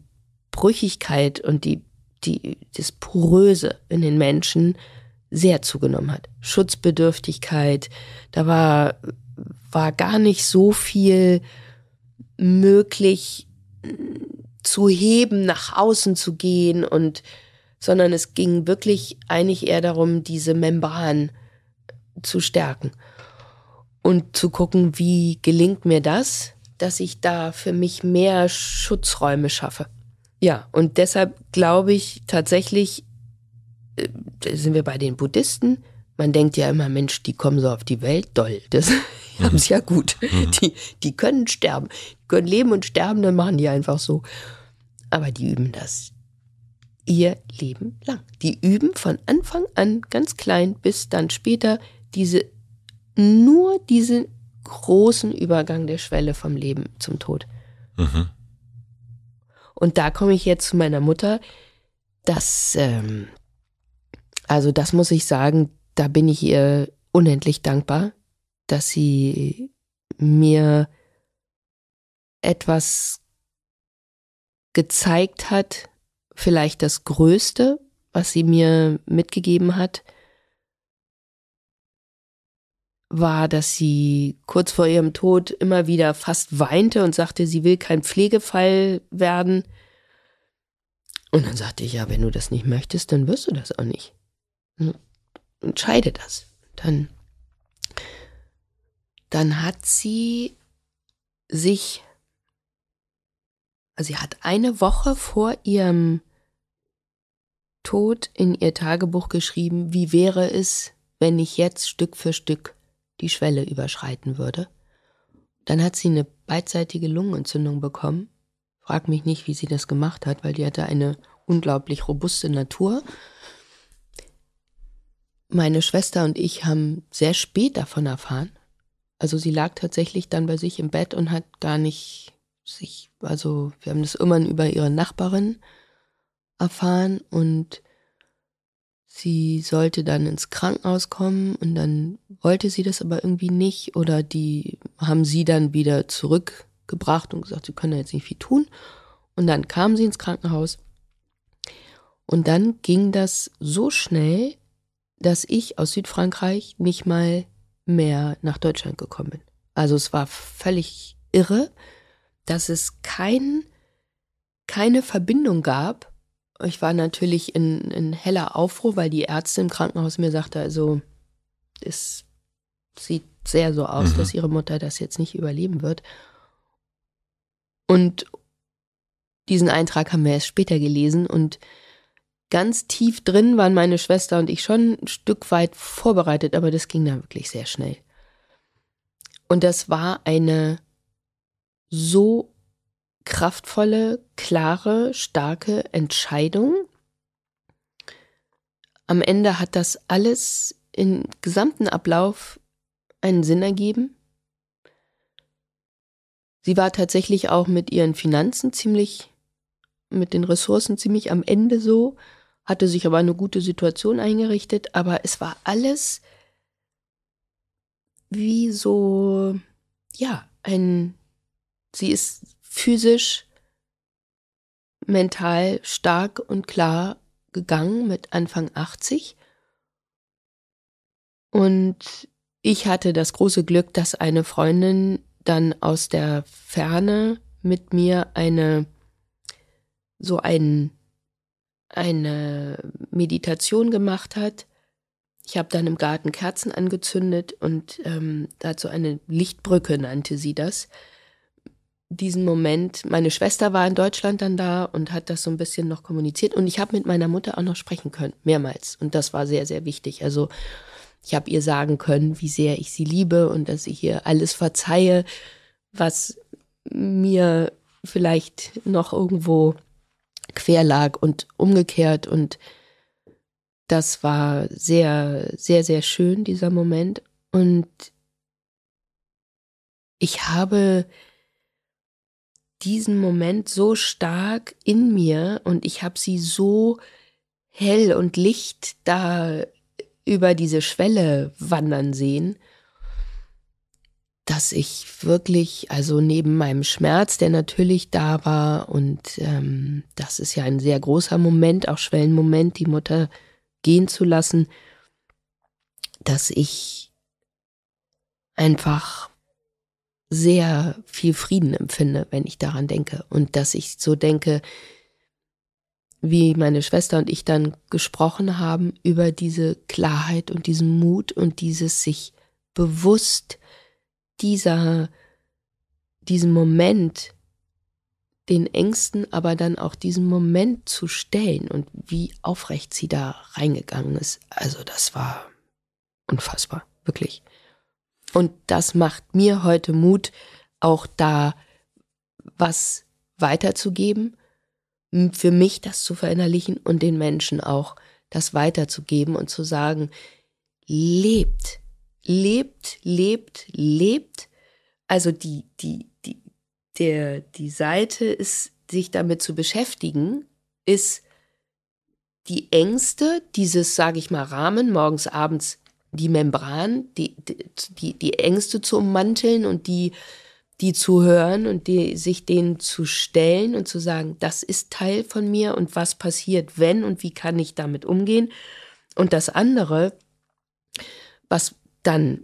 Brüchigkeit und die, die, das Poröse in den Menschen sehr zugenommen hat. Schutzbedürftigkeit, da war, war gar nicht so viel möglich mm, zu heben, nach außen zu gehen und sondern es ging wirklich eigentlich eher darum, diese Membran zu stärken und zu gucken, wie gelingt mir das, dass ich da für mich mehr Schutzräume schaffe. Ja, und deshalb glaube ich tatsächlich, äh, sind wir bei den Buddhisten. Man denkt ja immer, Mensch, die kommen so auf die Welt, doll, das mhm. haben es ja gut. Mhm. Die, die können sterben, die können leben und sterben, dann machen die einfach so. Aber die üben das ihr Leben lang. Die üben von Anfang an ganz klein bis dann später diese, nur diesen großen Übergang der Schwelle vom Leben zum Tod. Mhm. Und da komme ich jetzt zu meiner Mutter, dass ähm, also das muss ich sagen, da bin ich ihr unendlich dankbar, dass sie mir etwas gezeigt hat, vielleicht das Größte, was sie mir mitgegeben hat, war, dass sie kurz vor ihrem Tod immer wieder fast weinte und sagte, sie will kein Pflegefall werden. Und dann sagte ich, ja, wenn du das nicht möchtest, dann wirst du das auch nicht entscheide das. Dann, dann hat sie sich, also sie hat eine Woche vor ihrem Tod in ihr Tagebuch geschrieben, wie wäre es, wenn ich jetzt Stück für Stück die Schwelle überschreiten würde. Dann hat sie eine beidseitige Lungenentzündung bekommen. Frag mich nicht, wie sie das gemacht hat, weil die hatte eine unglaublich robuste Natur. Meine Schwester und ich haben sehr spät davon erfahren. Also sie lag tatsächlich dann bei sich im Bett und hat gar nicht sich, also wir haben das immer über ihre Nachbarin erfahren und sie sollte dann ins Krankenhaus kommen und dann wollte sie das aber irgendwie nicht oder die haben sie dann wieder zurückgebracht und gesagt, sie können da jetzt nicht viel tun. Und dann kam sie ins Krankenhaus und dann ging das so schnell, dass ich aus Südfrankreich nicht mal mehr nach Deutschland gekommen bin. Also es war völlig irre, dass es kein, keine Verbindung gab. Ich war natürlich in, in heller Aufruhr, weil die Ärzte im Krankenhaus mir sagte, also es sieht sehr so aus, mhm. dass ihre Mutter das jetzt nicht überleben wird. Und diesen Eintrag haben wir erst später gelesen und ganz tief drin waren meine Schwester und ich schon ein Stück weit vorbereitet, aber das ging dann wirklich sehr schnell. Und das war eine so kraftvolle, klare, starke Entscheidung. Am Ende hat das alles im gesamten Ablauf einen Sinn ergeben. Sie war tatsächlich auch mit ihren Finanzen ziemlich, mit den Ressourcen ziemlich am Ende so, hatte sich aber eine gute Situation eingerichtet, aber es war alles wie so, ja, ein, sie ist physisch, mental stark und klar gegangen mit Anfang 80. Und ich hatte das große Glück, dass eine Freundin dann aus der Ferne mit mir eine so einen eine Meditation gemacht hat. Ich habe dann im Garten Kerzen angezündet und ähm, dazu eine Lichtbrücke nannte sie das. Diesen Moment, meine Schwester war in Deutschland dann da und hat das so ein bisschen noch kommuniziert und ich habe mit meiner Mutter auch noch sprechen können, mehrmals. Und das war sehr, sehr wichtig. Also ich habe ihr sagen können, wie sehr ich sie liebe und dass ich ihr alles verzeihe, was mir vielleicht noch irgendwo quer lag und umgekehrt. Und das war sehr, sehr, sehr schön, dieser Moment. Und ich habe diesen Moment so stark in mir und ich habe sie so hell und licht da über diese Schwelle wandern sehen dass ich wirklich, also neben meinem Schmerz, der natürlich da war, und ähm, das ist ja ein sehr großer Moment, auch Schwellenmoment, die Mutter gehen zu lassen, dass ich einfach sehr viel Frieden empfinde, wenn ich daran denke. Und dass ich so denke, wie meine Schwester und ich dann gesprochen haben über diese Klarheit und diesen Mut und dieses sich bewusst dieser, diesen Moment, den Ängsten, aber dann auch diesen Moment zu stellen und wie aufrecht sie da reingegangen ist. Also das war unfassbar, wirklich. Und das macht mir heute Mut, auch da was weiterzugeben, für mich das zu verinnerlichen und den Menschen auch das weiterzugeben und zu sagen, lebt, lebt lebt, lebt. Also die, die, die, der, die Seite ist, sich damit zu beschäftigen, ist die Ängste, dieses, sage ich mal, Rahmen, morgens, abends die Membran, die, die, die Ängste zu ummanteln und die, die zu hören und die, sich denen zu stellen und zu sagen, das ist Teil von mir und was passiert, wenn und wie kann ich damit umgehen. Und das andere, was dann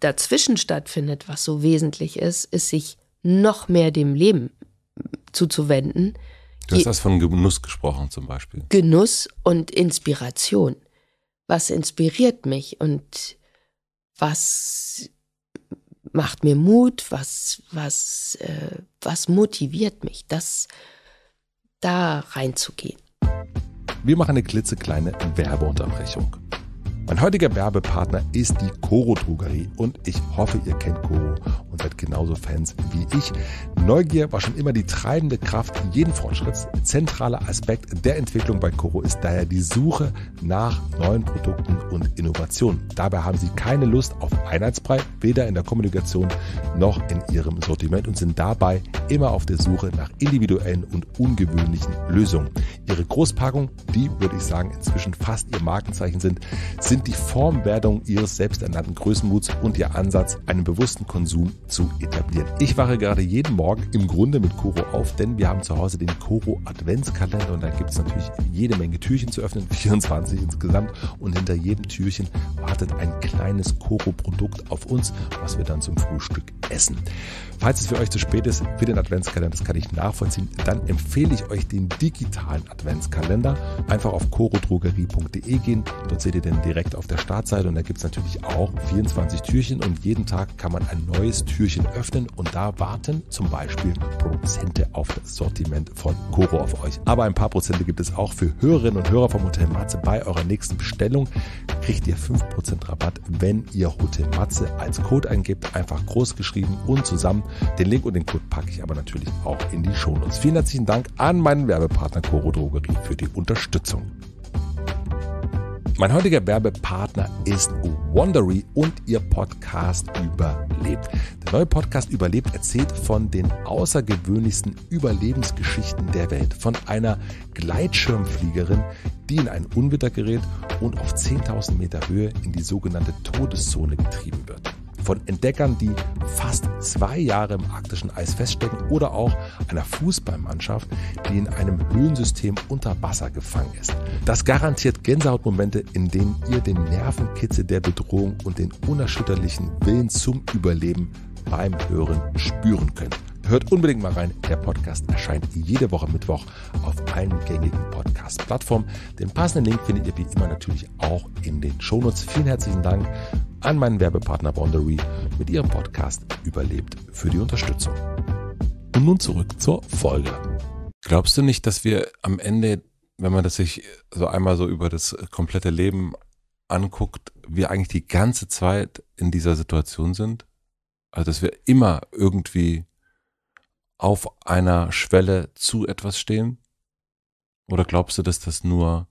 dazwischen stattfindet, was so wesentlich ist, ist sich noch mehr dem Leben zuzuwenden. Du hast das von Genuss gesprochen zum Beispiel. Genuss und Inspiration. Was inspiriert mich und was macht mir Mut, was, was, äh, was motiviert mich, das da reinzugehen. Wir machen eine klitzekleine Werbeunterbrechung. Mein heutiger Werbepartner ist die Coro Drogerie und ich hoffe, ihr kennt Coro und seid genauso Fans wie ich. Neugier war schon immer die treibende Kraft jeden Fortschritts. Zentraler Aspekt der Entwicklung bei Coro ist daher die Suche nach neuen Produkten und Innovationen. Dabei haben sie keine Lust auf Einheitsbrei, weder in der Kommunikation noch in ihrem Sortiment und sind dabei immer auf der Suche nach individuellen und ungewöhnlichen Lösungen. Ihre Großpackung, die würde ich sagen inzwischen fast ihr Markenzeichen sind, sind die Formwerdung ihres selbsternannten Größenmuts und ihr Ansatz, einen bewussten Konsum zu etablieren. Ich wache gerade jeden Morgen im Grunde mit Koro auf, denn wir haben zu Hause den Koro Adventskalender und da gibt es natürlich jede Menge Türchen zu öffnen, 24 insgesamt und hinter jedem Türchen wartet ein kleines Koro-Produkt auf uns, was wir dann zum Frühstück essen. Falls es für euch zu spät ist für den Adventskalender, das kann ich nachvollziehen, dann empfehle ich euch den digitalen Adventskalender. Einfach auf chorodrogerie.de gehen. Dort seht ihr den direkt auf der Startseite und da gibt es natürlich auch 24 Türchen und jeden Tag kann man ein neues Türchen öffnen und da warten zum Beispiel Prozente auf das Sortiment von Coro auf euch. Aber ein paar Prozente gibt es auch für Hörerinnen und Hörer vom Hotel Matze. Bei eurer nächsten Bestellung kriegt ihr 5% Rabatt, wenn ihr Hotel Matze als Code eingebt. Einfach groß geschrieben und zusammen den Link und den Code packe ich aber natürlich auch in die Shownotes. Vielen herzlichen Dank an meinen Werbepartner Coro Drogerie für die Unterstützung. Mein heutiger Werbepartner ist Wondery und ihr Podcast Überlebt. Der neue Podcast Überlebt erzählt von den außergewöhnlichsten Überlebensgeschichten der Welt. Von einer Gleitschirmfliegerin, die in ein Unwetter gerät und auf 10.000 Meter Höhe in die sogenannte Todeszone getrieben wird von Entdeckern, die fast zwei Jahre im arktischen Eis feststecken oder auch einer Fußballmannschaft, die in einem Höhlensystem unter Wasser gefangen ist. Das garantiert Gänsehautmomente, in denen ihr den Nervenkitzel der Bedrohung und den unerschütterlichen Willen zum Überleben beim Hören spüren könnt. Hört unbedingt mal rein. Der Podcast erscheint jede Woche Mittwoch auf allen gängigen Podcast-Plattformen. Den passenden Link findet ihr wie immer natürlich auch in den Shownotes. Vielen herzlichen Dank an meinen Werbepartner Boundary mit ihrem Podcast Überlebt für die Unterstützung. Und nun zurück zur Folge. Glaubst du nicht, dass wir am Ende, wenn man das sich so einmal so über das komplette Leben anguckt, wir eigentlich die ganze Zeit in dieser Situation sind? Also, dass wir immer irgendwie auf einer Schwelle zu etwas stehen? Oder glaubst du, dass das nur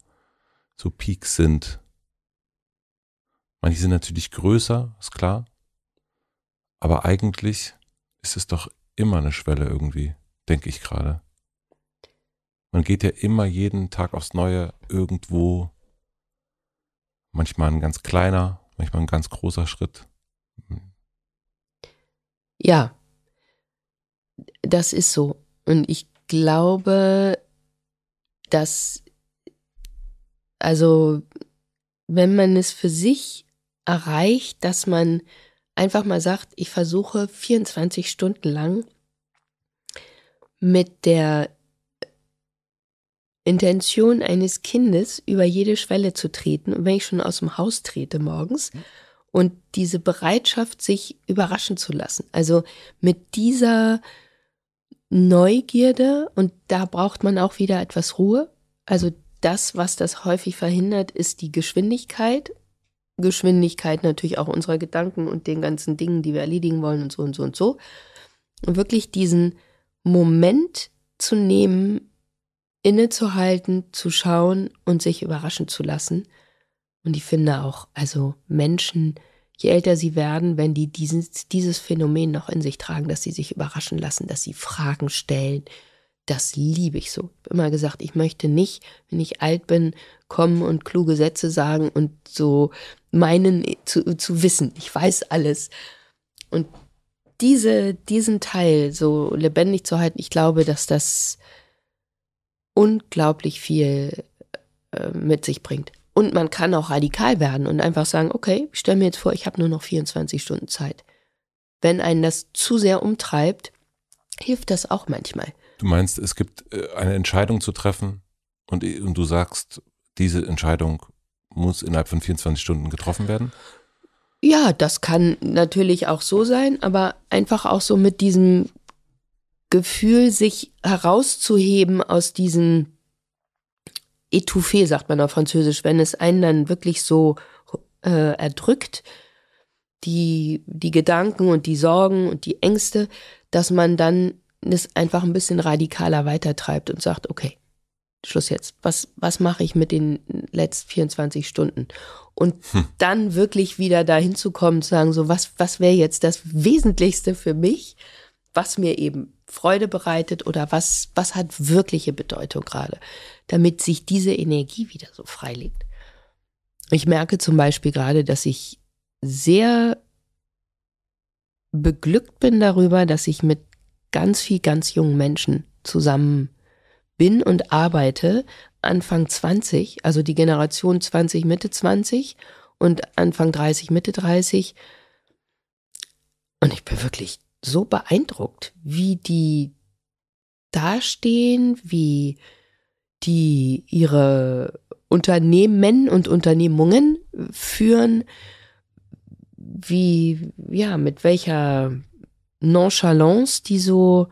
so Peaks sind? Manche sind natürlich größer, ist klar. Aber eigentlich ist es doch immer eine Schwelle irgendwie, denke ich gerade. Man geht ja immer jeden Tag aufs Neue irgendwo. Manchmal ein ganz kleiner, manchmal ein ganz großer Schritt. Ja, das ist so. Und ich glaube, dass, also, wenn man es für sich erreicht, dass man einfach mal sagt, ich versuche 24 Stunden lang mit der Intention eines Kindes über jede Schwelle zu treten. Und wenn ich schon aus dem Haus trete morgens mhm. und diese Bereitschaft, sich überraschen zu lassen. Also mit dieser Neugierde und da braucht man auch wieder etwas Ruhe. Also das, was das häufig verhindert, ist die Geschwindigkeit. Geschwindigkeit natürlich auch unserer Gedanken und den ganzen Dingen, die wir erledigen wollen und so und so und so. Und wirklich diesen Moment zu nehmen, innezuhalten, zu schauen und sich überraschen zu lassen. Und ich finde auch, also Menschen, je älter sie werden, wenn die dieses, dieses Phänomen noch in sich tragen, dass sie sich überraschen lassen, dass sie Fragen stellen. Das liebe ich so. Ich habe immer gesagt, ich möchte nicht, wenn ich alt bin, kommen und kluge Sätze sagen und so meinen zu, zu wissen. Ich weiß alles. Und diese, diesen Teil so lebendig zu halten, ich glaube, dass das unglaublich viel äh, mit sich bringt. Und man kann auch radikal werden und einfach sagen, okay, ich stelle mir jetzt vor, ich habe nur noch 24 Stunden Zeit. Wenn einen das zu sehr umtreibt, hilft das auch manchmal. Du meinst, es gibt äh, eine Entscheidung zu treffen und, du sagst, diese Entscheidung muss innerhalb von 24 Stunden getroffen werden? Ja, das kann natürlich auch so sein, aber einfach auch so mit diesem Gefühl, sich herauszuheben aus diesen étouffé, sagt man auf Französisch, wenn es einen dann wirklich so äh, erdrückt, die, die Gedanken und die Sorgen und die Ängste, dass man dann es einfach ein bisschen radikaler weitertreibt und sagt, okay, Schluss jetzt. Was, was mache ich mit den letzten 24 Stunden? Und hm. dann wirklich wieder dahin zu kommen, zu sagen, so, was, was wäre jetzt das Wesentlichste für mich, was mir eben Freude bereitet oder was, was hat wirkliche Bedeutung gerade, damit sich diese Energie wieder so freilegt. Ich merke zum Beispiel gerade, dass ich sehr beglückt bin darüber, dass ich mit ganz viel ganz jungen Menschen zusammen bin und arbeite, Anfang 20, also die Generation 20, Mitte 20 und Anfang 30, Mitte 30. Und ich bin wirklich so beeindruckt, wie die dastehen, wie die ihre Unternehmen und Unternehmungen führen, wie, ja, mit welcher Nonchalance die so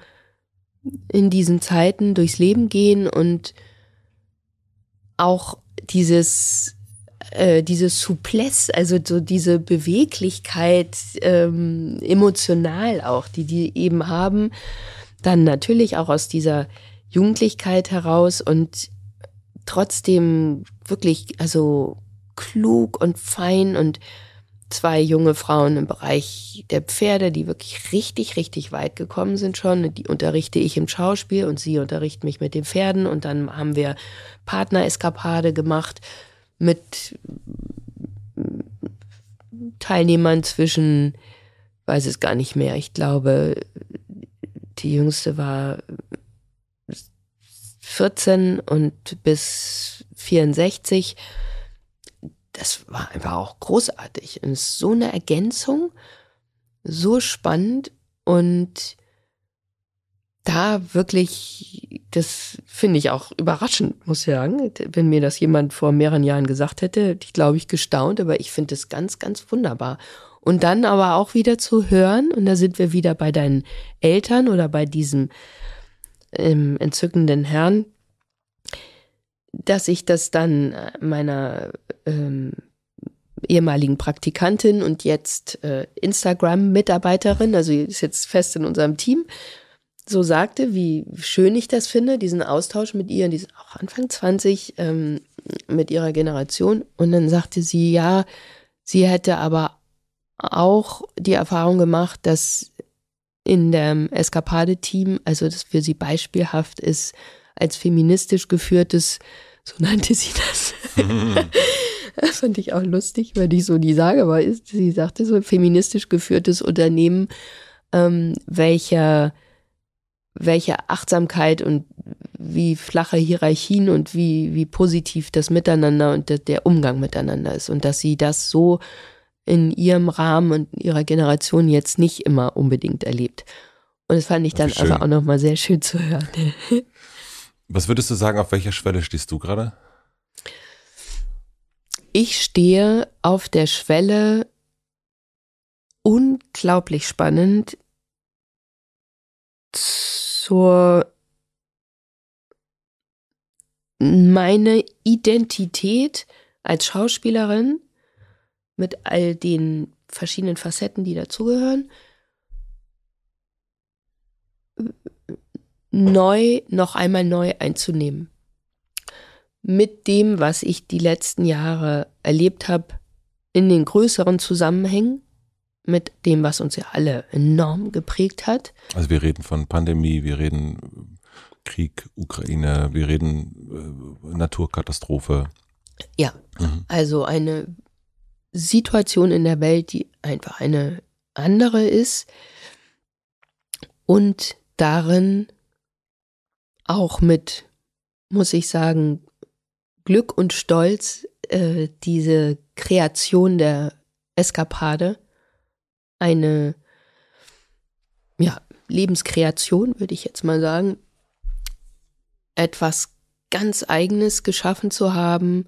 in diesen Zeiten durchs Leben gehen und auch dieses äh, diese Souplesse, also so diese Beweglichkeit ähm, emotional auch, die die eben haben, dann natürlich auch aus dieser Jugendlichkeit heraus und trotzdem wirklich, also klug und fein und zwei junge Frauen im Bereich der Pferde, die wirklich richtig, richtig weit gekommen sind schon. Ne, die unterrichte ich im Schauspiel und sie unterrichten mich mit den Pferden und dann haben wir Partner-Eskapade gemacht mit Teilnehmern zwischen, weiß es gar nicht mehr, ich glaube, die jüngste war 14 und bis 64. Das war einfach auch großartig. Und so eine Ergänzung, so spannend und da wirklich, das finde ich auch überraschend, muss ich sagen. Wenn mir das jemand vor mehreren Jahren gesagt hätte, ich, glaube ich, gestaunt, aber ich finde es ganz, ganz wunderbar. Und dann aber auch wieder zu hören, und da sind wir wieder bei deinen Eltern oder bei diesem ähm, entzückenden Herrn, dass ich das dann äh, meiner ähm, ehemaligen Praktikantin und jetzt äh, Instagram-Mitarbeiterin, also ist jetzt fest in unserem Team, so sagte, wie schön ich das finde, diesen Austausch mit ihr, die ist auch Anfang 20 ähm, mit ihrer Generation. Und dann sagte sie, ja, sie hätte aber auch die Erfahrung gemacht, dass in dem Eskapade-Team, also das für sie beispielhaft ist, als feministisch geführtes, so nannte sie das. das fand ich auch lustig, weil ich so die Sage war, ist, sie sagte so feministisch geführtes Unternehmen, ähm, welcher welche Achtsamkeit und wie flache Hierarchien und wie, wie positiv das Miteinander und der, Umgang miteinander ist. Und dass sie das so in ihrem Rahmen und ihrer Generation jetzt nicht immer unbedingt erlebt. Und das fand ich dann also auch nochmal sehr schön zu hören. Was würdest du sagen, auf welcher Schwelle stehst du gerade? Ich stehe auf der Schwelle unglaublich spannend zur meine Identität als Schauspielerin mit all den verschiedenen Facetten, die dazugehören, neu, noch einmal neu einzunehmen. Mit dem, was ich die letzten Jahre erlebt habe, in den größeren Zusammenhängen, mit dem, was uns ja alle enorm geprägt hat. Also wir reden von Pandemie, wir reden äh, Krieg, Ukraine, wir reden äh, Naturkatastrophe. Ja, mhm. also eine Situation in der Welt, die einfach eine andere ist und darin auch mit, muss ich sagen, Glück und Stolz äh, diese Kreation der Eskapade eine ja, Lebenskreation, würde ich jetzt mal sagen, etwas ganz Eigenes geschaffen zu haben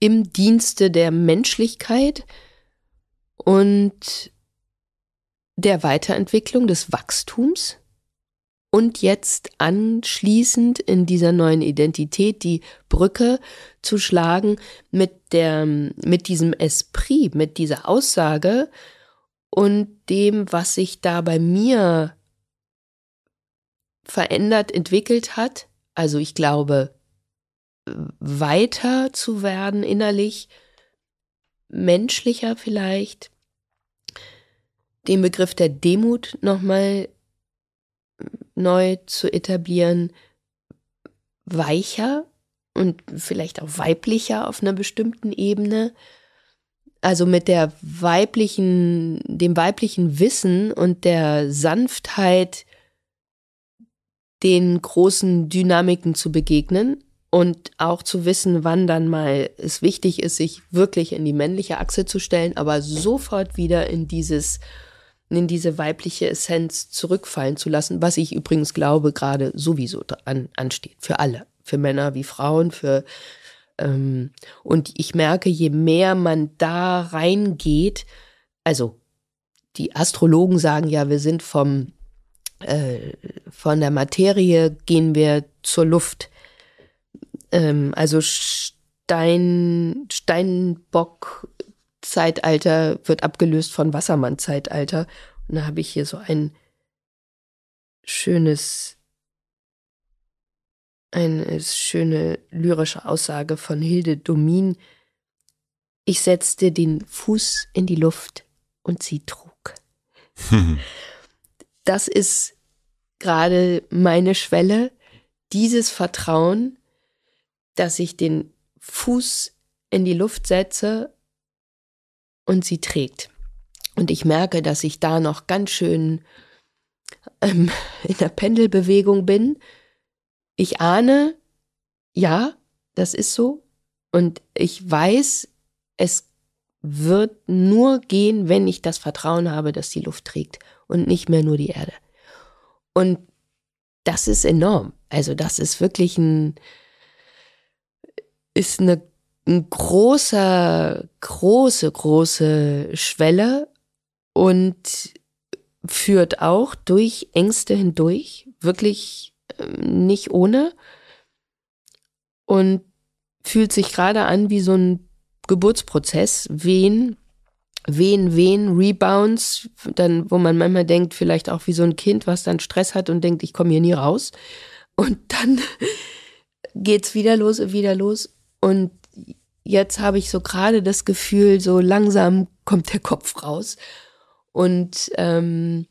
im Dienste der Menschlichkeit und der Weiterentwicklung des Wachstums und jetzt anschließend in dieser neuen Identität die Brücke zu schlagen mit der mit diesem Esprit, mit dieser Aussage, und dem, was sich da bei mir verändert, entwickelt hat. Also ich glaube, weiter zu werden innerlich, menschlicher vielleicht, den Begriff der Demut nochmal neu zu etablieren, weicher und vielleicht auch weiblicher auf einer bestimmten Ebene also mit der weiblichen, dem weiblichen Wissen und der Sanftheit den großen Dynamiken zu begegnen und auch zu wissen, wann dann mal es wichtig ist, sich wirklich in die männliche Achse zu stellen, aber sofort wieder in dieses in diese weibliche Essenz zurückfallen zu lassen, was ich übrigens glaube, gerade sowieso an, ansteht. Für alle. Für Männer wie Frauen, für ähm, und ich merke, je mehr man da reingeht, also die Astrologen sagen ja, wir sind vom, äh, von der Materie gehen wir zur Luft. Ähm, also Stein, Steinbock-Zeitalter wird abgelöst von Wassermann-Zeitalter. Und da habe ich hier so ein schönes eine schöne lyrische Aussage von Hilde Domin. Ich setzte den Fuß in die Luft und sie trug. das ist gerade meine Schwelle, dieses Vertrauen, dass ich den Fuß in die Luft setze und sie trägt. Und ich merke, dass ich da noch ganz schön ähm, in der Pendelbewegung bin ich ahne, ja, das ist so. Und ich weiß, es wird nur gehen, wenn ich das Vertrauen habe, dass die Luft trägt und nicht mehr nur die Erde. Und das ist enorm. Also das ist wirklich ein, ist eine, ein großer, große, große Schwelle und führt auch durch Ängste hindurch, wirklich ähm, nicht ohne und fühlt sich gerade an wie so ein Geburtsprozess, wen Wehen, Wehen, Rebounds, dann, wo man manchmal denkt, vielleicht auch wie so ein Kind, was dann Stress hat und denkt, ich komme hier nie raus. Und dann geht es wieder los, wieder los. Und jetzt habe ich so gerade das Gefühl, so langsam kommt der Kopf raus. Und ähm,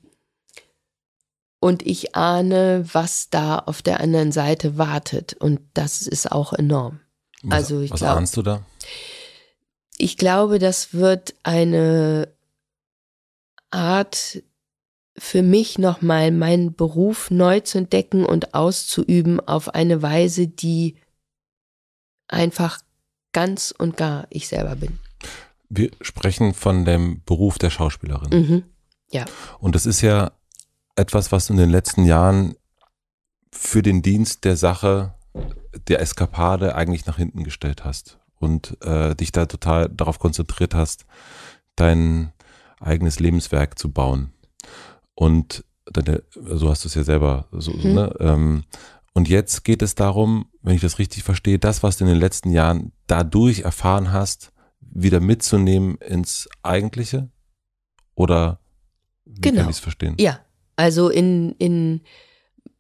und ich ahne, was da auf der anderen Seite wartet. Und das ist auch enorm. Was, also ich was glaub, ahnst du da? Ich glaube, das wird eine Art für mich nochmal meinen Beruf neu zu entdecken und auszuüben auf eine Weise, die einfach ganz und gar ich selber bin. Wir sprechen von dem Beruf der Schauspielerin. Mhm. Ja. Und das ist ja etwas, was du in den letzten Jahren für den Dienst der Sache, der Eskapade eigentlich nach hinten gestellt hast und äh, dich da total darauf konzentriert hast, dein eigenes Lebenswerk zu bauen. Und deine, so hast du es ja selber. So, mhm. ne? ähm, und jetzt geht es darum, wenn ich das richtig verstehe, das, was du in den letzten Jahren dadurch erfahren hast, wieder mitzunehmen ins Eigentliche? Oder wie genau. kann ich es verstehen? Ja, also in, in,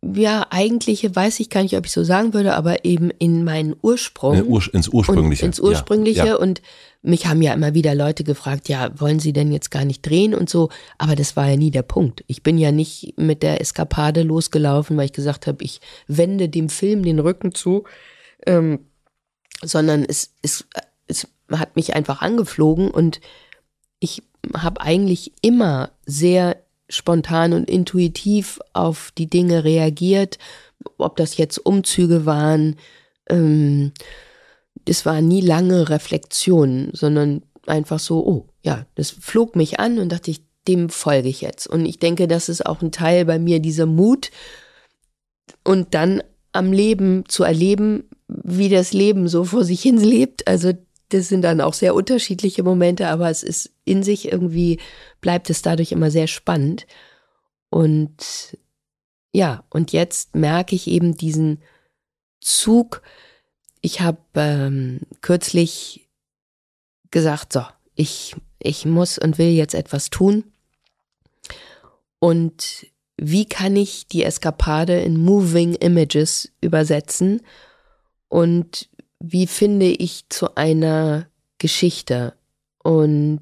ja, eigentlich weiß ich gar nicht, ob ich so sagen würde, aber eben in meinen Ursprung. Ja, Ur ins Ursprüngliche. ins Ursprüngliche. Ja, ja. Und mich haben ja immer wieder Leute gefragt, ja, wollen Sie denn jetzt gar nicht drehen und so. Aber das war ja nie der Punkt. Ich bin ja nicht mit der Eskapade losgelaufen, weil ich gesagt habe, ich wende dem Film den Rücken zu, ähm, sondern es, es, es hat mich einfach angeflogen und ich habe eigentlich immer sehr spontan und intuitiv auf die Dinge reagiert, ob das jetzt Umzüge waren. Ähm, es waren nie lange Reflexionen, sondern einfach so, oh ja, das flog mich an und dachte ich, dem folge ich jetzt. Und ich denke, das ist auch ein Teil bei mir, dieser Mut und dann am Leben zu erleben, wie das Leben so vor sich hin lebt. Also das sind dann auch sehr unterschiedliche Momente, aber es ist in sich irgendwie, bleibt es dadurch immer sehr spannend. Und ja, und jetzt merke ich eben diesen Zug. Ich habe ähm, kürzlich gesagt, so, ich, ich muss und will jetzt etwas tun. Und wie kann ich die Eskapade in Moving Images übersetzen? Und wie finde ich zu einer Geschichte? Und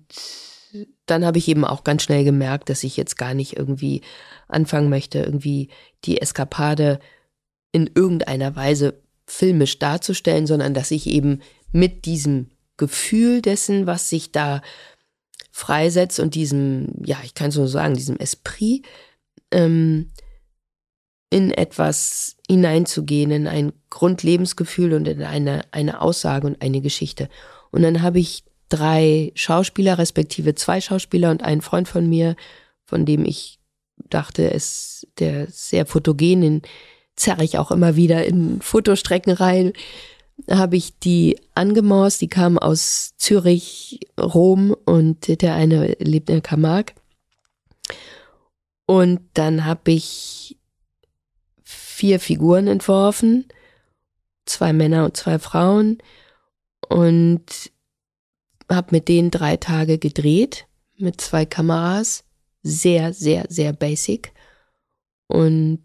dann habe ich eben auch ganz schnell gemerkt, dass ich jetzt gar nicht irgendwie anfangen möchte, irgendwie die Eskapade in irgendeiner Weise filmisch darzustellen, sondern dass ich eben mit diesem Gefühl dessen, was sich da freisetzt und diesem, ja, ich kann es nur sagen, diesem Esprit, ähm, in etwas hineinzugehen, in ein Grundlebensgefühl und in eine, eine Aussage und eine Geschichte. Und dann habe ich drei Schauspieler, respektive zwei Schauspieler und einen Freund von mir, von dem ich dachte, es der sehr fotogen, den zerre ich auch immer wieder in Fotostrecken rein, habe ich die angemaust, die kamen aus Zürich, Rom und der eine lebt in Camargue. Und dann habe ich vier Figuren entworfen, zwei Männer und zwei Frauen und habe mit denen drei Tage gedreht mit zwei Kameras, sehr, sehr, sehr basic und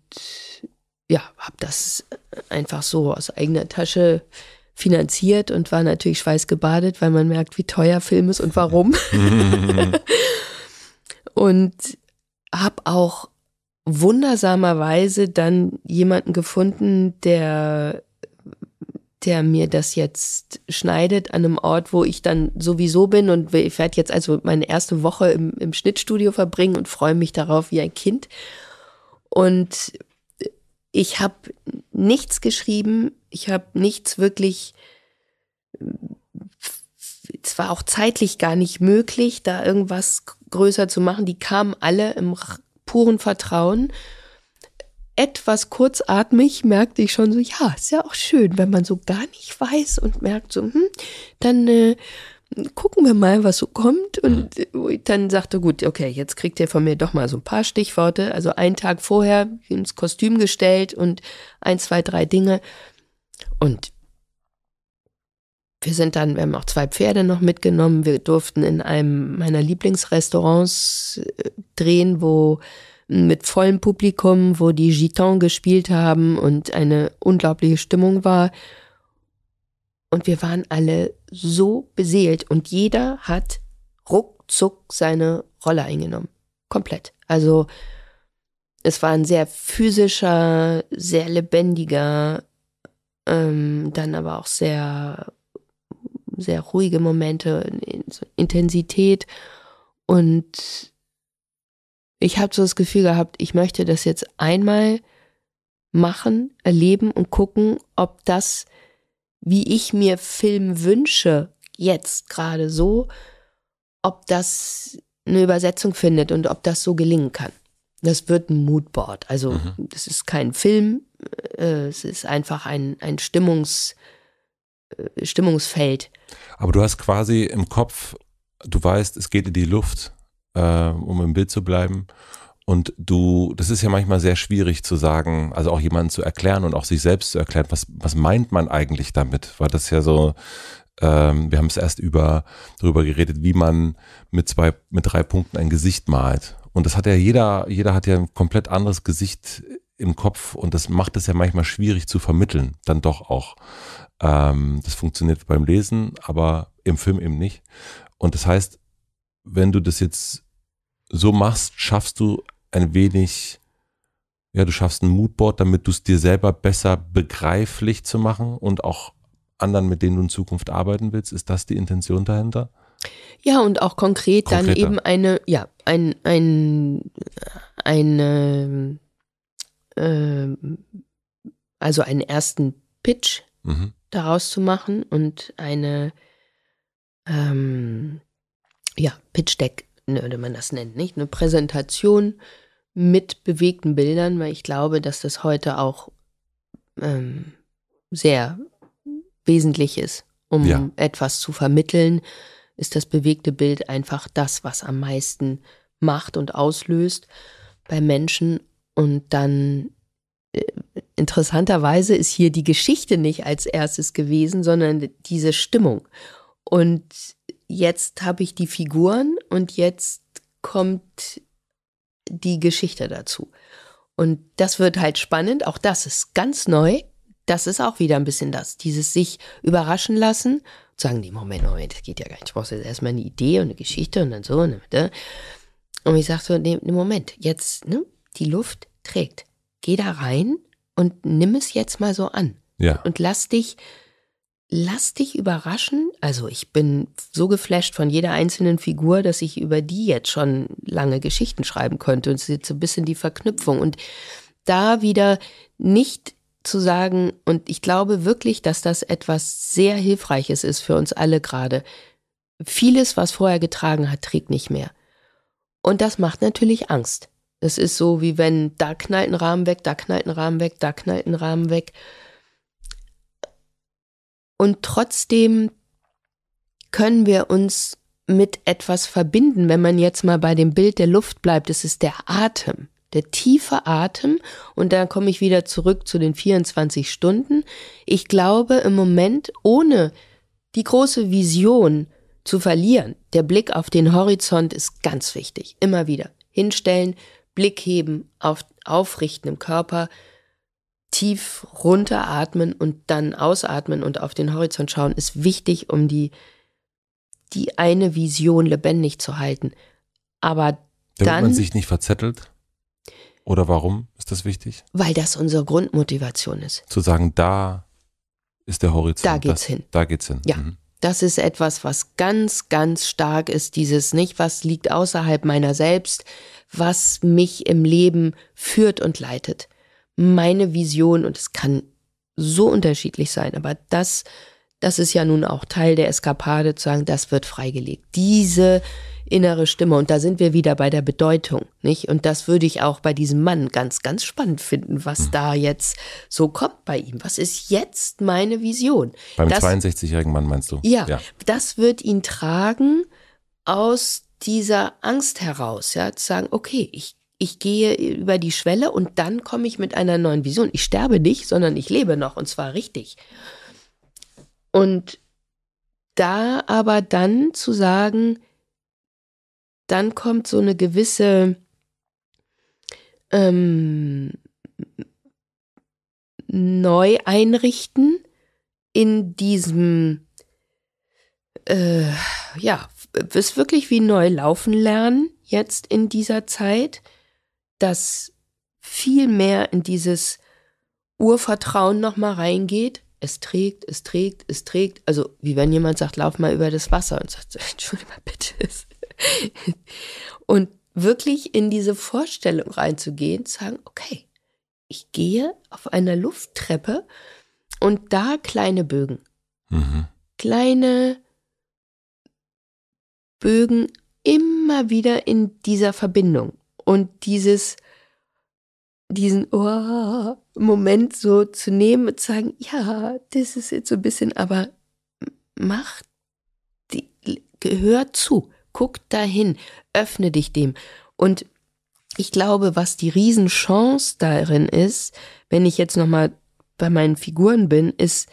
ja, habe das einfach so aus eigener Tasche finanziert und war natürlich schweißgebadet, weil man merkt, wie teuer Film ist und warum. und habe auch wundersamerweise dann jemanden gefunden, der der mir das jetzt schneidet an einem Ort, wo ich dann sowieso bin und ich werde jetzt also meine erste Woche im, im Schnittstudio verbringen und freue mich darauf wie ein Kind. Und ich habe nichts geschrieben, ich habe nichts wirklich, es war auch zeitlich gar nicht möglich, da irgendwas größer zu machen. Die kamen alle im puren Vertrauen. Etwas kurzatmig merkte ich schon so, ja, ist ja auch schön, wenn man so gar nicht weiß und merkt so, hm, dann äh, gucken wir mal, was so kommt. Und mhm. dann sagte, gut, okay, jetzt kriegt ihr von mir doch mal so ein paar Stichworte. Also einen Tag vorher ins Kostüm gestellt und ein, zwei, drei Dinge. Und wir sind dann, wir haben auch zwei Pferde noch mitgenommen. Wir durften in einem meiner Lieblingsrestaurants äh, drehen, wo mit vollem Publikum, wo die Gitans gespielt haben und eine unglaubliche Stimmung war. Und wir waren alle so beseelt und jeder hat ruckzuck seine Rolle eingenommen. Komplett. Also es war ein sehr physischer, sehr lebendiger, ähm, dann aber auch sehr sehr ruhige Momente, Intensität und ich habe so das Gefühl gehabt, ich möchte das jetzt einmal machen, erleben und gucken, ob das, wie ich mir Film wünsche, jetzt gerade so, ob das eine Übersetzung findet und ob das so gelingen kann. Das wird ein Moodboard. Also mhm. das ist kein Film, äh, es ist einfach ein, ein Stimmungs- äh, Stimmungsfeld. Aber du hast quasi im Kopf, du weißt, es geht in die Luft, äh, um im Bild zu bleiben. Und du, das ist ja manchmal sehr schwierig zu sagen, also auch jemanden zu erklären und auch sich selbst zu erklären, was, was meint man eigentlich damit? Weil das ja so, ähm, wir haben es erst über, darüber geredet, wie man mit zwei, mit drei Punkten ein Gesicht malt. Und das hat ja jeder, jeder hat ja ein komplett anderes Gesicht im Kopf und das macht es ja manchmal schwierig zu vermitteln, dann doch auch. Ähm, das funktioniert beim Lesen, aber im Film eben nicht. Und das heißt, wenn du das jetzt so machst, schaffst du ein wenig, ja, du schaffst ein Moodboard, damit du es dir selber besser begreiflich zu machen und auch anderen, mit denen du in Zukunft arbeiten willst. Ist das die Intention dahinter? Ja, und auch konkret Konkreter. dann eben eine, ja, ein, ein, eine, äh, also einen ersten Pitch. Mhm daraus zu machen und eine, ähm, ja, Pitch Deck würde ne, man das nennen, nicht? Eine Präsentation mit bewegten Bildern, weil ich glaube, dass das heute auch ähm, sehr wesentlich ist, um ja. etwas zu vermitteln, ist das bewegte Bild einfach das, was am meisten macht und auslöst bei Menschen. Und dann äh, interessanterweise ist hier die Geschichte nicht als erstes gewesen, sondern diese Stimmung. Und jetzt habe ich die Figuren und jetzt kommt die Geschichte dazu. Und das wird halt spannend. Auch das ist ganz neu. Das ist auch wieder ein bisschen das. Dieses sich überraschen lassen. Sagen die, Moment, Moment, das geht ja gar nicht. Ich brauche jetzt erstmal eine Idee und eine Geschichte und dann so. Und, ne, ne, ne. und ich sage so, nee, Moment, jetzt, ne, die Luft trägt. Geh da rein und nimm es jetzt mal so an. Ja. Und lass dich, lass dich überraschen. Also ich bin so geflasht von jeder einzelnen Figur, dass ich über die jetzt schon lange Geschichten schreiben könnte. Und es ist jetzt so ein bisschen die Verknüpfung. Und da wieder nicht zu sagen, und ich glaube wirklich, dass das etwas sehr Hilfreiches ist für uns alle gerade. Vieles, was vorher getragen hat, trägt nicht mehr. Und das macht natürlich Angst. Das ist so, wie wenn da knallt ein Rahmen weg, da knallt ein Rahmen weg, da knallt ein Rahmen weg. Und trotzdem können wir uns mit etwas verbinden, wenn man jetzt mal bei dem Bild der Luft bleibt. Das ist der Atem, der tiefe Atem. Und da komme ich wieder zurück zu den 24 Stunden. Ich glaube im Moment, ohne die große Vision zu verlieren, der Blick auf den Horizont ist ganz wichtig. Immer wieder hinstellen, Blick heben, auf, aufrichten im Körper, tief runteratmen und dann ausatmen und auf den Horizont schauen, ist wichtig, um die, die eine Vision lebendig zu halten. Aber Damit dann, man sich nicht verzettelt? Oder warum ist das wichtig? Weil das unsere Grundmotivation ist. Zu sagen, da ist der Horizont. Da geht's das, hin. Da geht's hin. Ja. Mhm. Das ist etwas, was ganz, ganz stark ist, dieses nicht, was liegt außerhalb meiner selbst, was mich im Leben führt und leitet. Meine Vision, und es kann so unterschiedlich sein, aber das, das ist ja nun auch Teil der Eskapade, zu sagen, das wird freigelegt. Diese innere Stimme, und da sind wir wieder bei der Bedeutung, nicht? Und das würde ich auch bei diesem Mann ganz, ganz spannend finden, was mhm. da jetzt so kommt bei ihm. Was ist jetzt meine Vision? Beim 62-jährigen Mann meinst du? Ja, ja, das wird ihn tragen aus dieser Angst heraus, ja, zu sagen, okay, ich, ich gehe über die Schwelle und dann komme ich mit einer neuen Vision. Ich sterbe nicht, sondern ich lebe noch und zwar richtig. Und da aber dann zu sagen, dann kommt so eine gewisse ähm, Neueinrichten in diesem äh, ja, es wirklich wie neu laufen lernen jetzt in dieser Zeit, dass viel mehr in dieses Urvertrauen nochmal reingeht. Es trägt, es trägt, es trägt. Also wie wenn jemand sagt, lauf mal über das Wasser und sagt, entschuldige mal bitte. und wirklich in diese Vorstellung reinzugehen, zu sagen, okay, ich gehe auf einer Lufttreppe und da kleine Bögen. Mhm. Kleine Bögen immer wieder in dieser Verbindung und dieses diesen oh, Moment so zu nehmen und zu sagen, ja, das ist jetzt so ein bisschen, aber mach, die, gehör zu, guck dahin, öffne dich dem. Und ich glaube, was die Riesenchance darin ist, wenn ich jetzt nochmal bei meinen Figuren bin, ist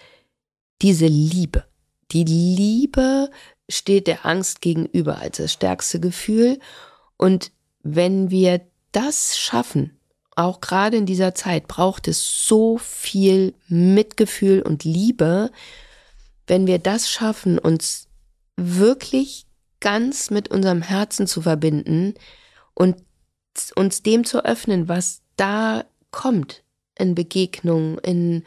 diese Liebe. Die Liebe steht der Angst gegenüber als das stärkste Gefühl. Und wenn wir das schaffen, auch gerade in dieser Zeit braucht es so viel Mitgefühl und Liebe, wenn wir das schaffen, uns wirklich ganz mit unserem Herzen zu verbinden und uns dem zu öffnen, was da kommt in Begegnungen, in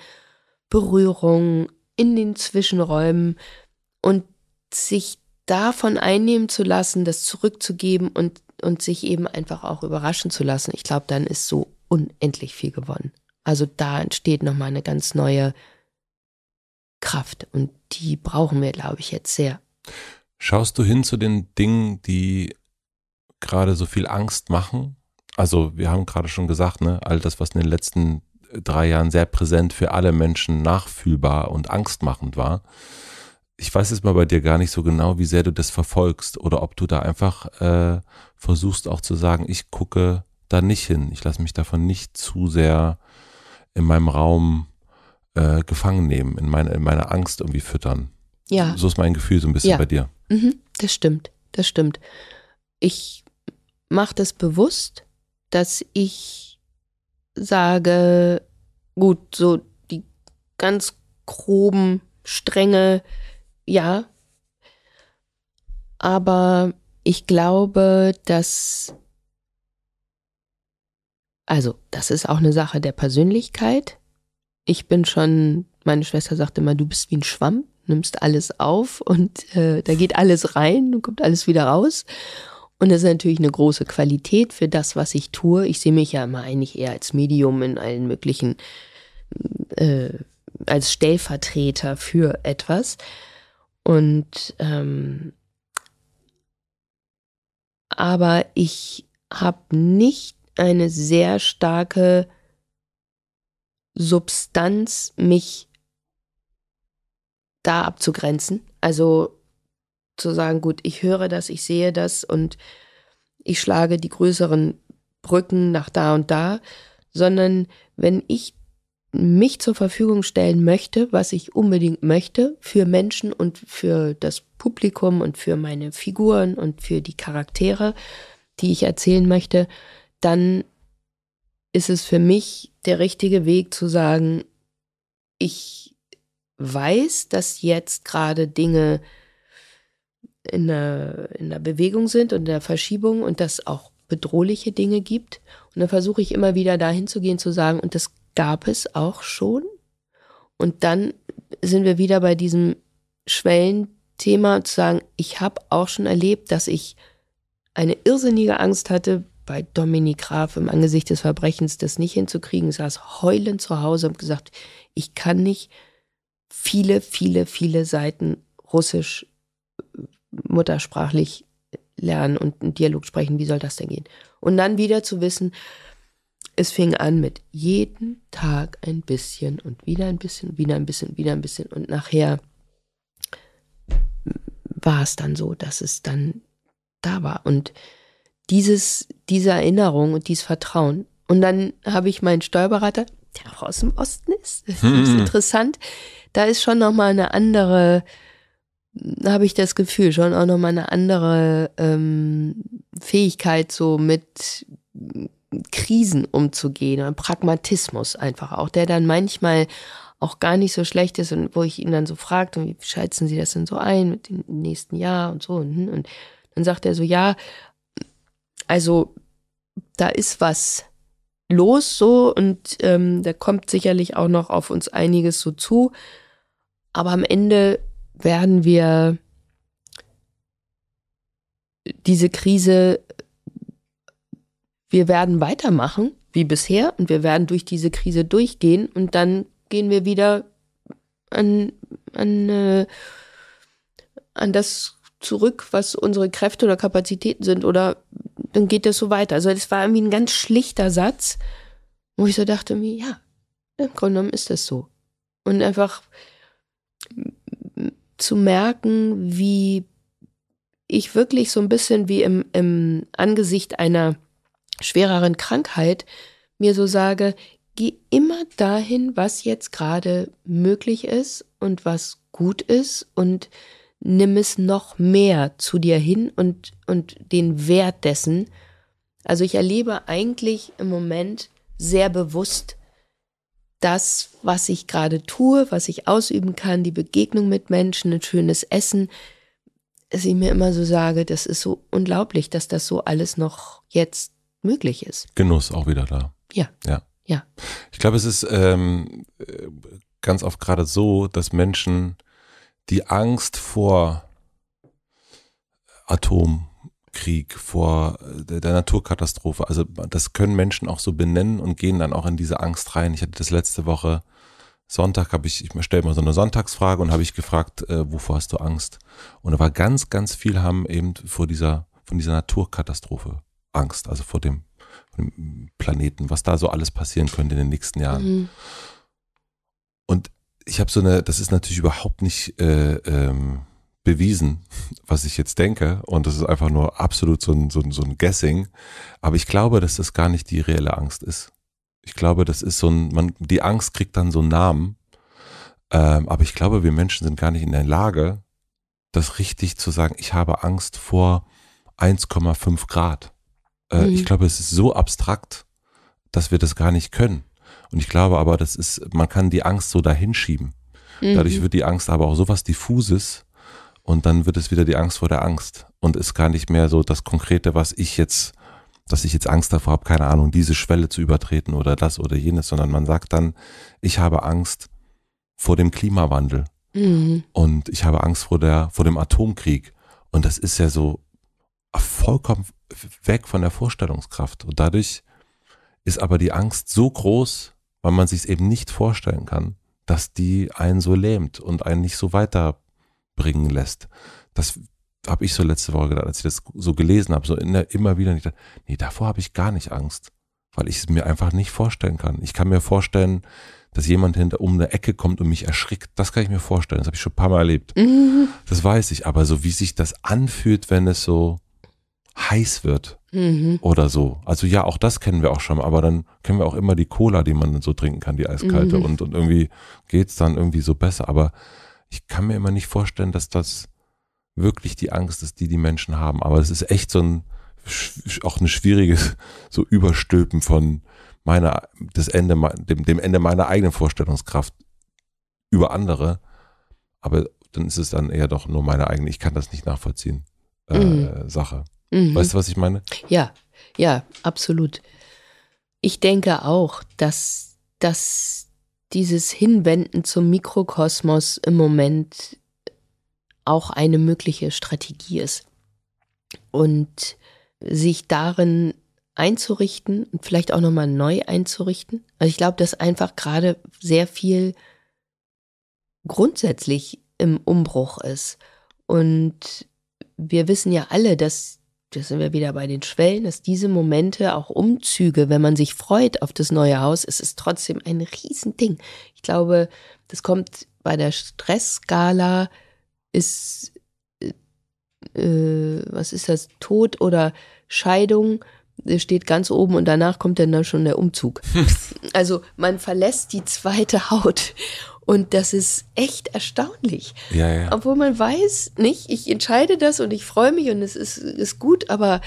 Berührungen, in den Zwischenräumen und sich davon einnehmen zu lassen, das zurückzugeben und, und sich eben einfach auch überraschen zu lassen, ich glaube, dann ist so unendlich viel gewonnen. Also da entsteht nochmal eine ganz neue Kraft und die brauchen wir, glaube ich, jetzt sehr. Schaust du hin zu den Dingen, die gerade so viel Angst machen? Also wir haben gerade schon gesagt, ne, all das, was in den letzten drei Jahren sehr präsent für alle Menschen nachfühlbar und angstmachend war ich weiß jetzt mal bei dir gar nicht so genau, wie sehr du das verfolgst oder ob du da einfach äh, versuchst auch zu sagen, ich gucke da nicht hin, ich lasse mich davon nicht zu sehr in meinem Raum äh, gefangen nehmen, in, meine, in meiner Angst irgendwie füttern. Ja. So ist mein Gefühl so ein bisschen ja. bei dir. Mhm, das stimmt, das stimmt. Ich mache das bewusst, dass ich sage, gut, so die ganz groben Stränge ja. Aber ich glaube, dass, also das ist auch eine Sache der Persönlichkeit. Ich bin schon, meine Schwester sagt immer, du bist wie ein Schwamm, nimmst alles auf und äh, da geht alles rein und kommt alles wieder raus. Und das ist natürlich eine große Qualität für das, was ich tue. Ich sehe mich ja immer eigentlich eher als Medium in allen möglichen, äh, als Stellvertreter für etwas. Und ähm, aber ich habe nicht eine sehr starke Substanz, mich da abzugrenzen. Also zu sagen, gut, ich höre das, ich sehe das und ich schlage die größeren Brücken nach da und da, sondern wenn ich mich zur Verfügung stellen möchte, was ich unbedingt möchte, für Menschen und für das Publikum und für meine Figuren und für die Charaktere, die ich erzählen möchte, dann ist es für mich der richtige Weg zu sagen, ich weiß, dass jetzt gerade Dinge in der, in der Bewegung sind und in der Verschiebung und dass auch bedrohliche Dinge gibt. Und dann versuche ich immer wieder dahin zu gehen, zu sagen, und das gab es auch schon. Und dann sind wir wieder bei diesem Schwellenthema zu sagen, ich habe auch schon erlebt, dass ich eine irrsinnige Angst hatte, bei Dominik Graf im Angesicht des Verbrechens das nicht hinzukriegen, ich saß heulend zu Hause und gesagt, ich kann nicht viele, viele, viele Seiten russisch äh, muttersprachlich lernen und einen Dialog sprechen, wie soll das denn gehen? Und dann wieder zu wissen, es fing an mit jeden Tag ein bisschen und wieder ein bisschen, wieder ein bisschen, wieder ein bisschen. Und nachher war es dann so, dass es dann da war. Und dieses, diese Erinnerung und dieses Vertrauen. Und dann habe ich meinen Steuerberater, der auch aus dem Osten ist, das ist hm. interessant. Da ist schon nochmal eine andere, habe ich das Gefühl, schon auch nochmal eine andere ähm, Fähigkeit, so mit Krisen umzugehen, ein ne? Pragmatismus einfach auch, der dann manchmal auch gar nicht so schlecht ist und wo ich ihn dann so fragte, wie schätzen Sie das denn so ein mit dem nächsten Jahr und so und, hm, und dann sagt er so, ja, also da ist was los so und ähm, da kommt sicherlich auch noch auf uns einiges so zu, aber am Ende werden wir diese Krise wir werden weitermachen wie bisher und wir werden durch diese Krise durchgehen und dann gehen wir wieder an, an, äh, an das zurück, was unsere Kräfte oder Kapazitäten sind oder dann geht das so weiter. Also das war irgendwie ein ganz schlichter Satz, wo ich so dachte, mir, ja, im Grunde genommen ist das so. Und einfach zu merken, wie ich wirklich so ein bisschen wie im, im Angesicht einer schwereren Krankheit mir so sage, geh immer dahin, was jetzt gerade möglich ist und was gut ist und nimm es noch mehr zu dir hin und, und den Wert dessen. Also ich erlebe eigentlich im Moment sehr bewusst das, was ich gerade tue, was ich ausüben kann, die Begegnung mit Menschen, ein schönes Essen, dass ich mir immer so sage, das ist so unglaublich, dass das so alles noch jetzt möglich ist. Genuss auch wieder da. Ja. Ja. ja. Ich glaube, es ist ähm, ganz oft gerade so, dass Menschen die Angst vor Atomkrieg, vor äh, der Naturkatastrophe, also das können Menschen auch so benennen und gehen dann auch in diese Angst rein. Ich hatte das letzte Woche Sonntag habe ich, ich stelle mal so eine Sonntagsfrage und habe ich gefragt, äh, wovor hast du Angst? Und da war ganz, ganz viel haben eben vor dieser, von dieser Naturkatastrophe Angst, also vor dem, vor dem Planeten, was da so alles passieren könnte in den nächsten Jahren. Mhm. Und ich habe so eine, das ist natürlich überhaupt nicht äh, ähm, bewiesen, was ich jetzt denke. Und das ist einfach nur absolut so ein, so, ein, so ein Guessing. Aber ich glaube, dass das gar nicht die reelle Angst ist. Ich glaube, das ist so ein, man, die Angst kriegt dann so einen Namen. Ähm, aber ich glaube, wir Menschen sind gar nicht in der Lage, das richtig zu sagen. Ich habe Angst vor 1,5 Grad. Äh, mhm. Ich glaube, es ist so abstrakt, dass wir das gar nicht können. Und ich glaube aber, das ist, man kann die Angst so dahinschieben. Mhm. Dadurch wird die Angst aber auch sowas diffuses und dann wird es wieder die Angst vor der Angst und ist gar nicht mehr so das Konkrete, was ich jetzt, dass ich jetzt Angst davor habe, keine Ahnung, diese Schwelle zu übertreten oder das oder jenes, sondern man sagt dann, ich habe Angst vor dem Klimawandel mhm. und ich habe Angst vor der, vor dem Atomkrieg. Und das ist ja so, vollkommen weg von der Vorstellungskraft. Und dadurch ist aber die Angst so groß, weil man sich es eben nicht vorstellen kann, dass die einen so lähmt und einen nicht so weiterbringen lässt. Das habe ich so letzte Woche gedacht, als ich das so gelesen habe, so der, immer wieder nicht, nee, davor habe ich gar nicht Angst, weil ich es mir einfach nicht vorstellen kann. Ich kann mir vorstellen, dass jemand hinter um eine Ecke kommt und mich erschrickt. Das kann ich mir vorstellen. Das habe ich schon ein paar Mal erlebt. Mhm. Das weiß ich. Aber so wie sich das anfühlt, wenn es so heiß wird mhm. oder so. Also ja, auch das kennen wir auch schon, aber dann kennen wir auch immer die Cola, die man so trinken kann, die eiskalte mhm. und, und irgendwie es dann irgendwie so besser. Aber ich kann mir immer nicht vorstellen, dass das wirklich die Angst ist, die die Menschen haben. Aber es ist echt so ein, auch ein schwieriges so Überstülpen von meiner, das Ende, dem, dem Ende meiner eigenen Vorstellungskraft über andere. Aber dann ist es dann eher doch nur meine eigene, ich kann das nicht nachvollziehen, äh, mhm. Sache. Mhm. Weißt du, was ich meine? Ja, ja, absolut. Ich denke auch, dass, dass dieses Hinwenden zum Mikrokosmos im Moment auch eine mögliche Strategie ist. Und sich darin einzurichten und vielleicht auch nochmal neu einzurichten. Also ich glaube, dass einfach gerade sehr viel grundsätzlich im Umbruch ist. Und wir wissen ja alle, dass Jetzt sind wir wieder bei den Schwellen, dass diese Momente, auch Umzüge, wenn man sich freut auf das neue Haus, es ist trotzdem ein Riesending. Ich glaube, das kommt bei der Stressskala, ist, äh, äh was ist das, Tod oder Scheidung, steht ganz oben und danach kommt dann schon der Umzug. also man verlässt die zweite Haut und das ist echt erstaunlich. Ja, ja. Obwohl man weiß, nicht, ich entscheide das und ich freue mich und es ist, ist gut, aber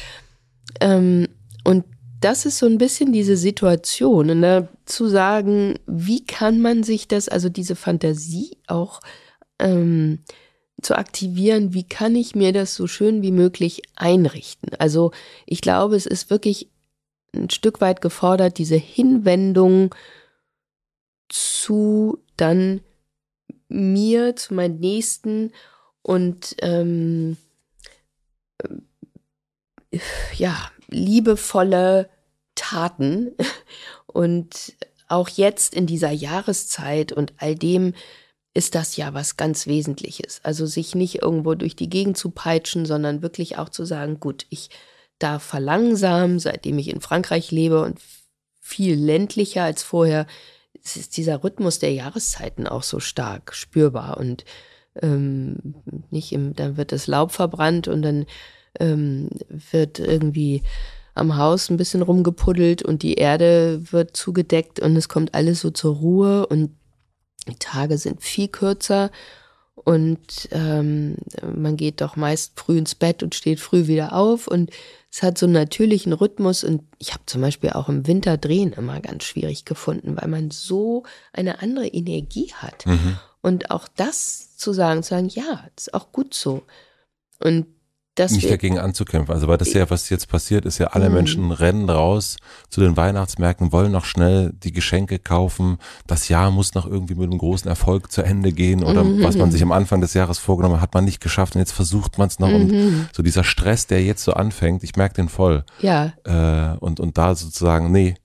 ähm, und das ist so ein bisschen diese Situation. Und da zu sagen, wie kann man sich das, also diese Fantasie auch ähm, zu aktivieren, wie kann ich mir das so schön wie möglich einrichten? Also ich glaube, es ist wirklich ein Stück weit gefordert, diese Hinwendung zu dann mir, zu meinen Nächsten und ähm, äh, ja, liebevolle Taten. Und auch jetzt in dieser Jahreszeit und all dem ist das ja was ganz Wesentliches. Also sich nicht irgendwo durch die Gegend zu peitschen, sondern wirklich auch zu sagen, gut, ich darf verlangsamen, seitdem ich in Frankreich lebe und viel ländlicher als vorher, es ist dieser Rhythmus der Jahreszeiten auch so stark spürbar und ähm, nicht im, dann wird das Laub verbrannt und dann ähm, wird irgendwie am Haus ein bisschen rumgepuddelt und die Erde wird zugedeckt und es kommt alles so zur Ruhe und die Tage sind viel kürzer und ähm, man geht doch meist früh ins Bett und steht früh wieder auf und es hat so einen natürlichen Rhythmus und ich habe zum Beispiel auch im Winter Drehen immer ganz schwierig gefunden, weil man so eine andere Energie hat. Mhm. Und auch das zu sagen, zu sagen, ja, ist auch gut so. Und dass nicht wir, dagegen anzukämpfen. Also weil das ja, was jetzt passiert, ist ja, alle mhm. Menschen rennen raus zu den Weihnachtsmärkten, wollen noch schnell die Geschenke kaufen. Das Jahr muss noch irgendwie mit einem großen Erfolg zu Ende gehen oder mhm. was man mhm. sich am Anfang des Jahres vorgenommen hat, hat man nicht geschafft und jetzt versucht man es noch. Mhm. Und so dieser Stress, der jetzt so anfängt, ich merke den voll. Ja. Äh, und, und da sozusagen, nee.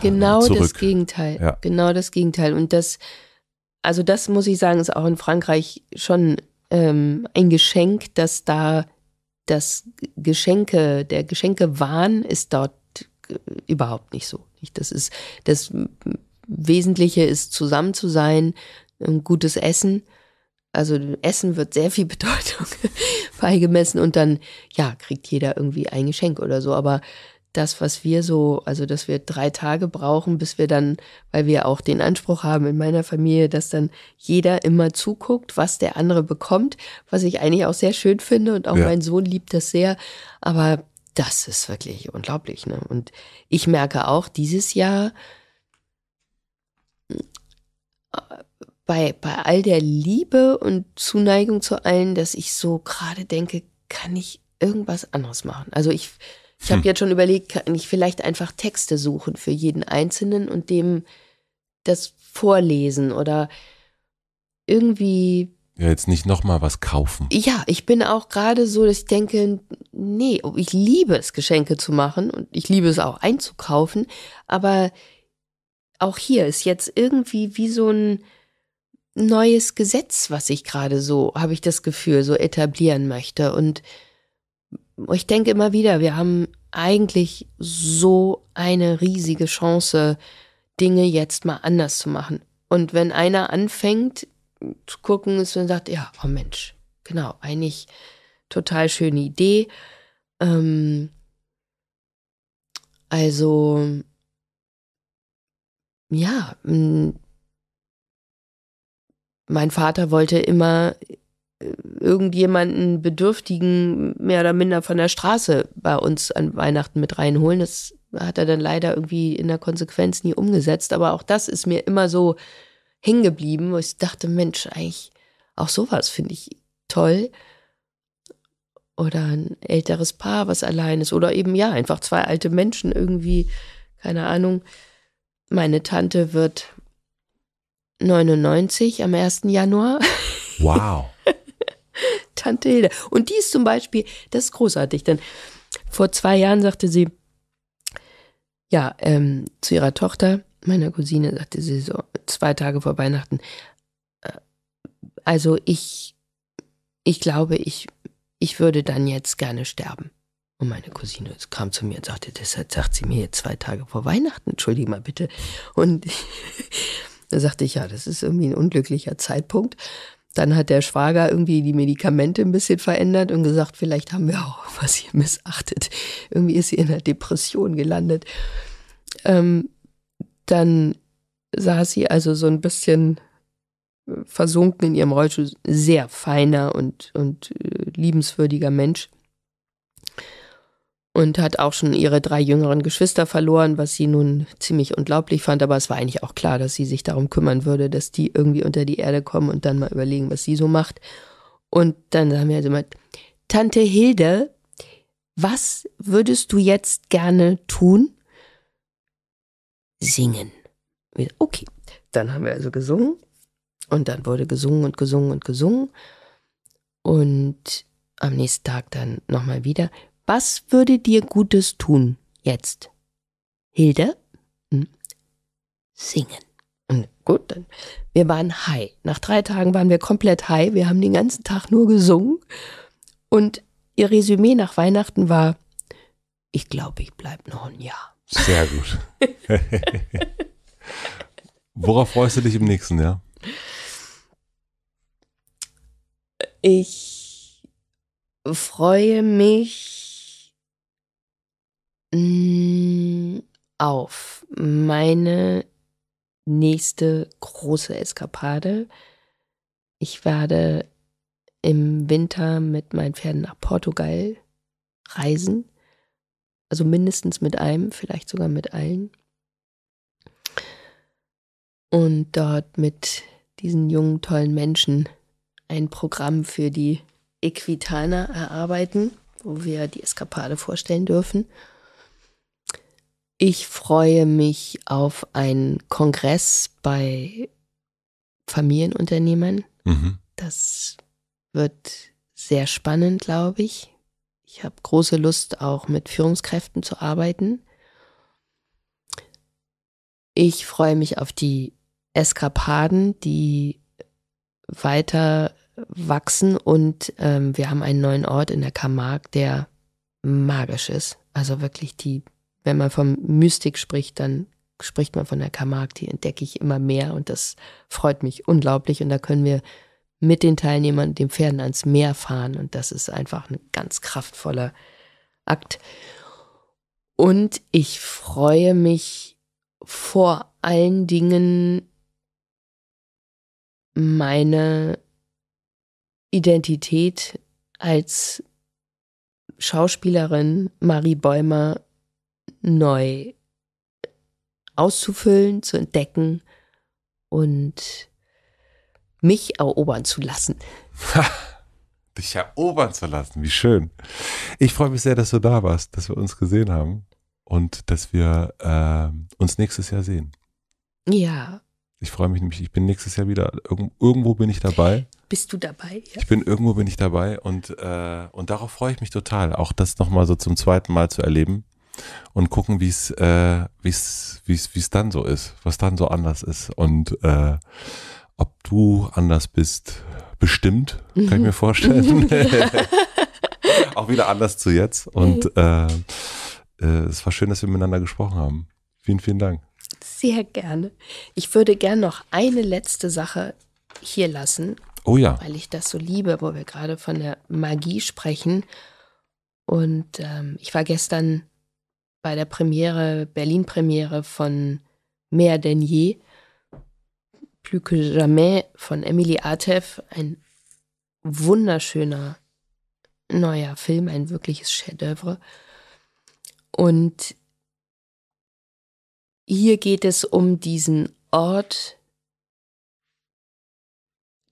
Genau zurück. das Gegenteil. Ja. Genau das Gegenteil. Und das, also das muss ich sagen, ist auch in Frankreich schon ähm, ein Geschenk, dass da das Geschenke, der Geschenkewahn ist dort äh, überhaupt nicht so. Das ist das Wesentliche ist zusammen zu sein, ein gutes Essen. Also Essen wird sehr viel Bedeutung beigemessen und dann ja kriegt jeder irgendwie ein Geschenk oder so. Aber das, was wir so, also dass wir drei Tage brauchen, bis wir dann, weil wir auch den Anspruch haben in meiner Familie, dass dann jeder immer zuguckt, was der andere bekommt, was ich eigentlich auch sehr schön finde und auch ja. mein Sohn liebt das sehr, aber das ist wirklich unglaublich. Ne? Und ich merke auch dieses Jahr bei, bei all der Liebe und Zuneigung zu allen, dass ich so gerade denke, kann ich irgendwas anderes machen? Also ich ich habe hm. jetzt schon überlegt, kann ich vielleicht einfach Texte suchen für jeden Einzelnen und dem das vorlesen oder irgendwie. Ja, jetzt nicht nochmal was kaufen. Ja, ich bin auch gerade so, dass ich denke, nee, oh, ich liebe es, Geschenke zu machen und ich liebe es auch einzukaufen, aber auch hier ist jetzt irgendwie wie so ein neues Gesetz, was ich gerade so, habe ich das Gefühl, so etablieren möchte und ich denke immer wieder, wir haben eigentlich so eine riesige Chance, Dinge jetzt mal anders zu machen. Und wenn einer anfängt zu gucken, ist und sagt, ja, oh Mensch, genau, eigentlich total schöne Idee. Ähm, also, ja, mein Vater wollte immer irgendjemanden Bedürftigen mehr oder minder von der Straße bei uns an Weihnachten mit reinholen. Das hat er dann leider irgendwie in der Konsequenz nie umgesetzt. Aber auch das ist mir immer so hängen geblieben, wo ich dachte, Mensch, eigentlich auch sowas finde ich toll. Oder ein älteres Paar, was allein ist. Oder eben ja, einfach zwei alte Menschen irgendwie, keine Ahnung. Meine Tante wird 99 am 1. Januar. Wow. Tante Hilde. Und die ist zum Beispiel, das ist großartig, denn vor zwei Jahren sagte sie, ja, ähm, zu ihrer Tochter, meiner Cousine, sagte sie so zwei Tage vor Weihnachten, äh, also ich, ich glaube, ich, ich würde dann jetzt gerne sterben. Und meine Cousine kam zu mir und sagte, deshalb sagt sie mir jetzt zwei Tage vor Weihnachten, entschuldige mal bitte. Und da sagte ich, ja, das ist irgendwie ein unglücklicher Zeitpunkt. Dann hat der Schwager irgendwie die Medikamente ein bisschen verändert und gesagt, vielleicht haben wir auch was hier missachtet. Irgendwie ist sie in einer Depression gelandet. Ähm, dann saß sie also so ein bisschen äh, versunken in ihrem Rollstuhl. Sehr feiner und, und äh, liebenswürdiger Mensch und hat auch schon ihre drei jüngeren Geschwister verloren, was sie nun ziemlich unglaublich fand. Aber es war eigentlich auch klar, dass sie sich darum kümmern würde, dass die irgendwie unter die Erde kommen und dann mal überlegen, was sie so macht. Und dann haben wir also mal, Tante Hilde, was würdest du jetzt gerne tun? Singen. Okay, dann haben wir also gesungen und dann wurde gesungen und gesungen und gesungen und am nächsten Tag dann nochmal wieder. Was würde dir Gutes tun jetzt? Hilde? Hm? Singen. Hm, gut, dann. Wir waren high. Nach drei Tagen waren wir komplett high. Wir haben den ganzen Tag nur gesungen. Und ihr Resümee nach Weihnachten war, ich glaube, ich bleibe noch ein Jahr. Sehr gut. Worauf freust du dich im nächsten Jahr? Ich freue mich Mm, auf meine nächste große Eskapade. Ich werde im Winter mit meinen Pferden nach Portugal reisen. Also mindestens mit einem, vielleicht sogar mit allen. Und dort mit diesen jungen, tollen Menschen ein Programm für die Equitaner erarbeiten, wo wir die Eskapade vorstellen dürfen. Ich freue mich auf einen Kongress bei Familienunternehmern. Mhm. Das wird sehr spannend, glaube ich. Ich habe große Lust, auch mit Führungskräften zu arbeiten. Ich freue mich auf die Eskapaden, die weiter wachsen und ähm, wir haben einen neuen Ort in der Camargue, der magisch ist. Also wirklich die wenn man vom Mystik spricht, dann spricht man von der Kamark, die entdecke ich immer mehr und das freut mich unglaublich. Und da können wir mit den Teilnehmern, den Pferden ans Meer fahren und das ist einfach ein ganz kraftvoller Akt. Und ich freue mich vor allen Dingen, meine Identität als Schauspielerin Marie Bäumer neu auszufüllen, zu entdecken und mich erobern zu lassen. Dich erobern zu lassen, wie schön. Ich freue mich sehr, dass du da warst, dass wir uns gesehen haben und dass wir äh, uns nächstes Jahr sehen. Ja. Ich freue mich nämlich, ich bin nächstes Jahr wieder, irgendwo bin ich dabei. Bist du dabei? Ja. Ich bin irgendwo bin ich dabei und, äh, und darauf freue ich mich total, auch das nochmal so zum zweiten Mal zu erleben und gucken, wie es äh, wie's, dann so ist, was dann so anders ist und äh, ob du anders bist, bestimmt, kann ich mhm. mir vorstellen. Auch wieder anders zu jetzt. Und äh, äh, es war schön, dass wir miteinander gesprochen haben. Vielen, vielen Dank. Sehr gerne. Ich würde gerne noch eine letzte Sache hier lassen. Oh ja. Weil ich das so liebe, wo wir gerade von der Magie sprechen. Und ähm, ich war gestern bei der Premiere, Berlin-Premiere von Mehr denn je, Plus que jamais von Emily Artef, ein wunderschöner neuer Film, ein wirkliches Chef-d'œuvre. Und hier geht es um diesen Ort,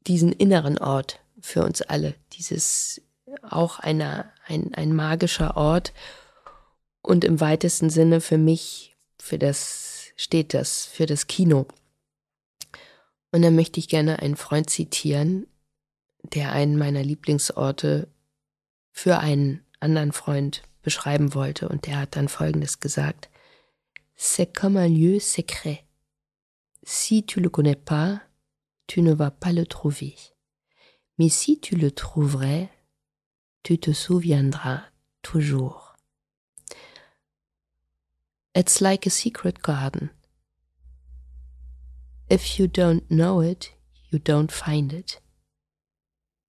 diesen inneren Ort für uns alle, dieses auch einer, ein, ein magischer Ort, und im weitesten Sinne für mich, für das steht das, für das Kino. Und da möchte ich gerne einen Freund zitieren, der einen meiner Lieblingsorte für einen anderen Freund beschreiben wollte und der hat dann folgendes gesagt. C'est comme un lieu secret. Si tu le connais pas, tu ne vas pas le trouver. Mais si tu le trouverais, tu te souviendras toujours. It's like a secret garden. If you don't know it, you don't find it.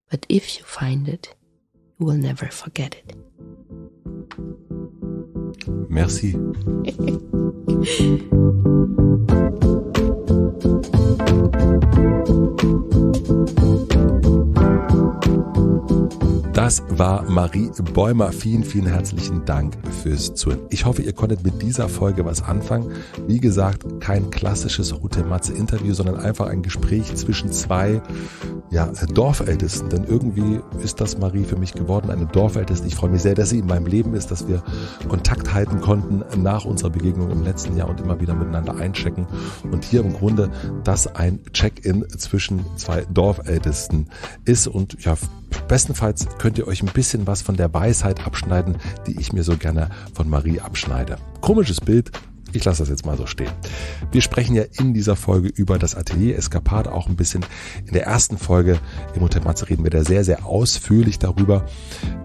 But if you find it, you will never forget it. Merci. Das war Marie Bäumer. Vielen, vielen herzlichen Dank fürs Zuhören. Ich hoffe, ihr konntet mit dieser Folge was anfangen. Wie gesagt, kein klassisches Rote-Matze-Interview, sondern einfach ein Gespräch zwischen zwei ja, Dorfältesten. Denn irgendwie ist das Marie für mich geworden, eine Dorfälteste. Ich freue mich sehr, dass sie in meinem Leben ist, dass wir Kontakt halten konnten nach unserer Begegnung im letzten Jahr und immer wieder miteinander einchecken. Und hier im Grunde dass ein Check-in zwischen zwei Dorfältesten ist. Und ja, Bestenfalls könnt ihr euch ein bisschen was von der Weisheit abschneiden, die ich mir so gerne von Marie abschneide. Komisches Bild, ich lasse das jetzt mal so stehen. Wir sprechen ja in dieser Folge über das Atelier Eskapade auch ein bisschen. In der ersten Folge im Hotel Matze reden wir da sehr, sehr ausführlich darüber.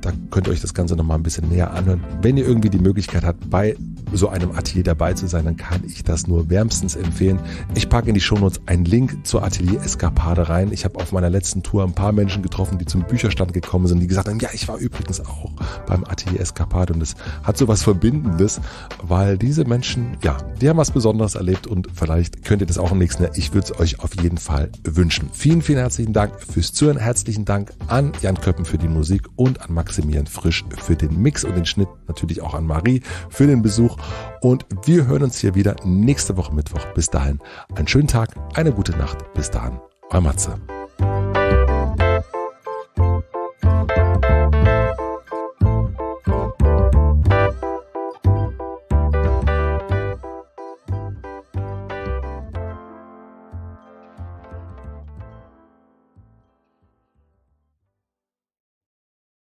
Da könnt ihr euch das Ganze nochmal ein bisschen näher anhören. Wenn ihr irgendwie die Möglichkeit habt, bei so einem Atelier dabei zu sein, dann kann ich das nur wärmstens empfehlen. Ich packe in die Shownotes einen Link zur Atelier Eskapade rein. Ich habe auf meiner letzten Tour ein paar Menschen getroffen, die zum Bücherstand gekommen sind, die gesagt haben, ja, ich war übrigens auch beim Atelier Eskapade und es hat so was Verbindendes, weil diese Menschen ja, die haben was Besonderes erlebt und vielleicht könnt ihr das auch im nächsten Jahr. Ich würde es euch auf jeden Fall wünschen. Vielen, vielen herzlichen Dank fürs Zuhören. Herzlichen Dank an Jan Köppen für die Musik und an Maximilian Frisch für den Mix und den Schnitt. Natürlich auch an Marie für den Besuch. Und wir hören uns hier wieder nächste Woche Mittwoch. Bis dahin einen schönen Tag, eine gute Nacht. Bis dahin, euer Matze.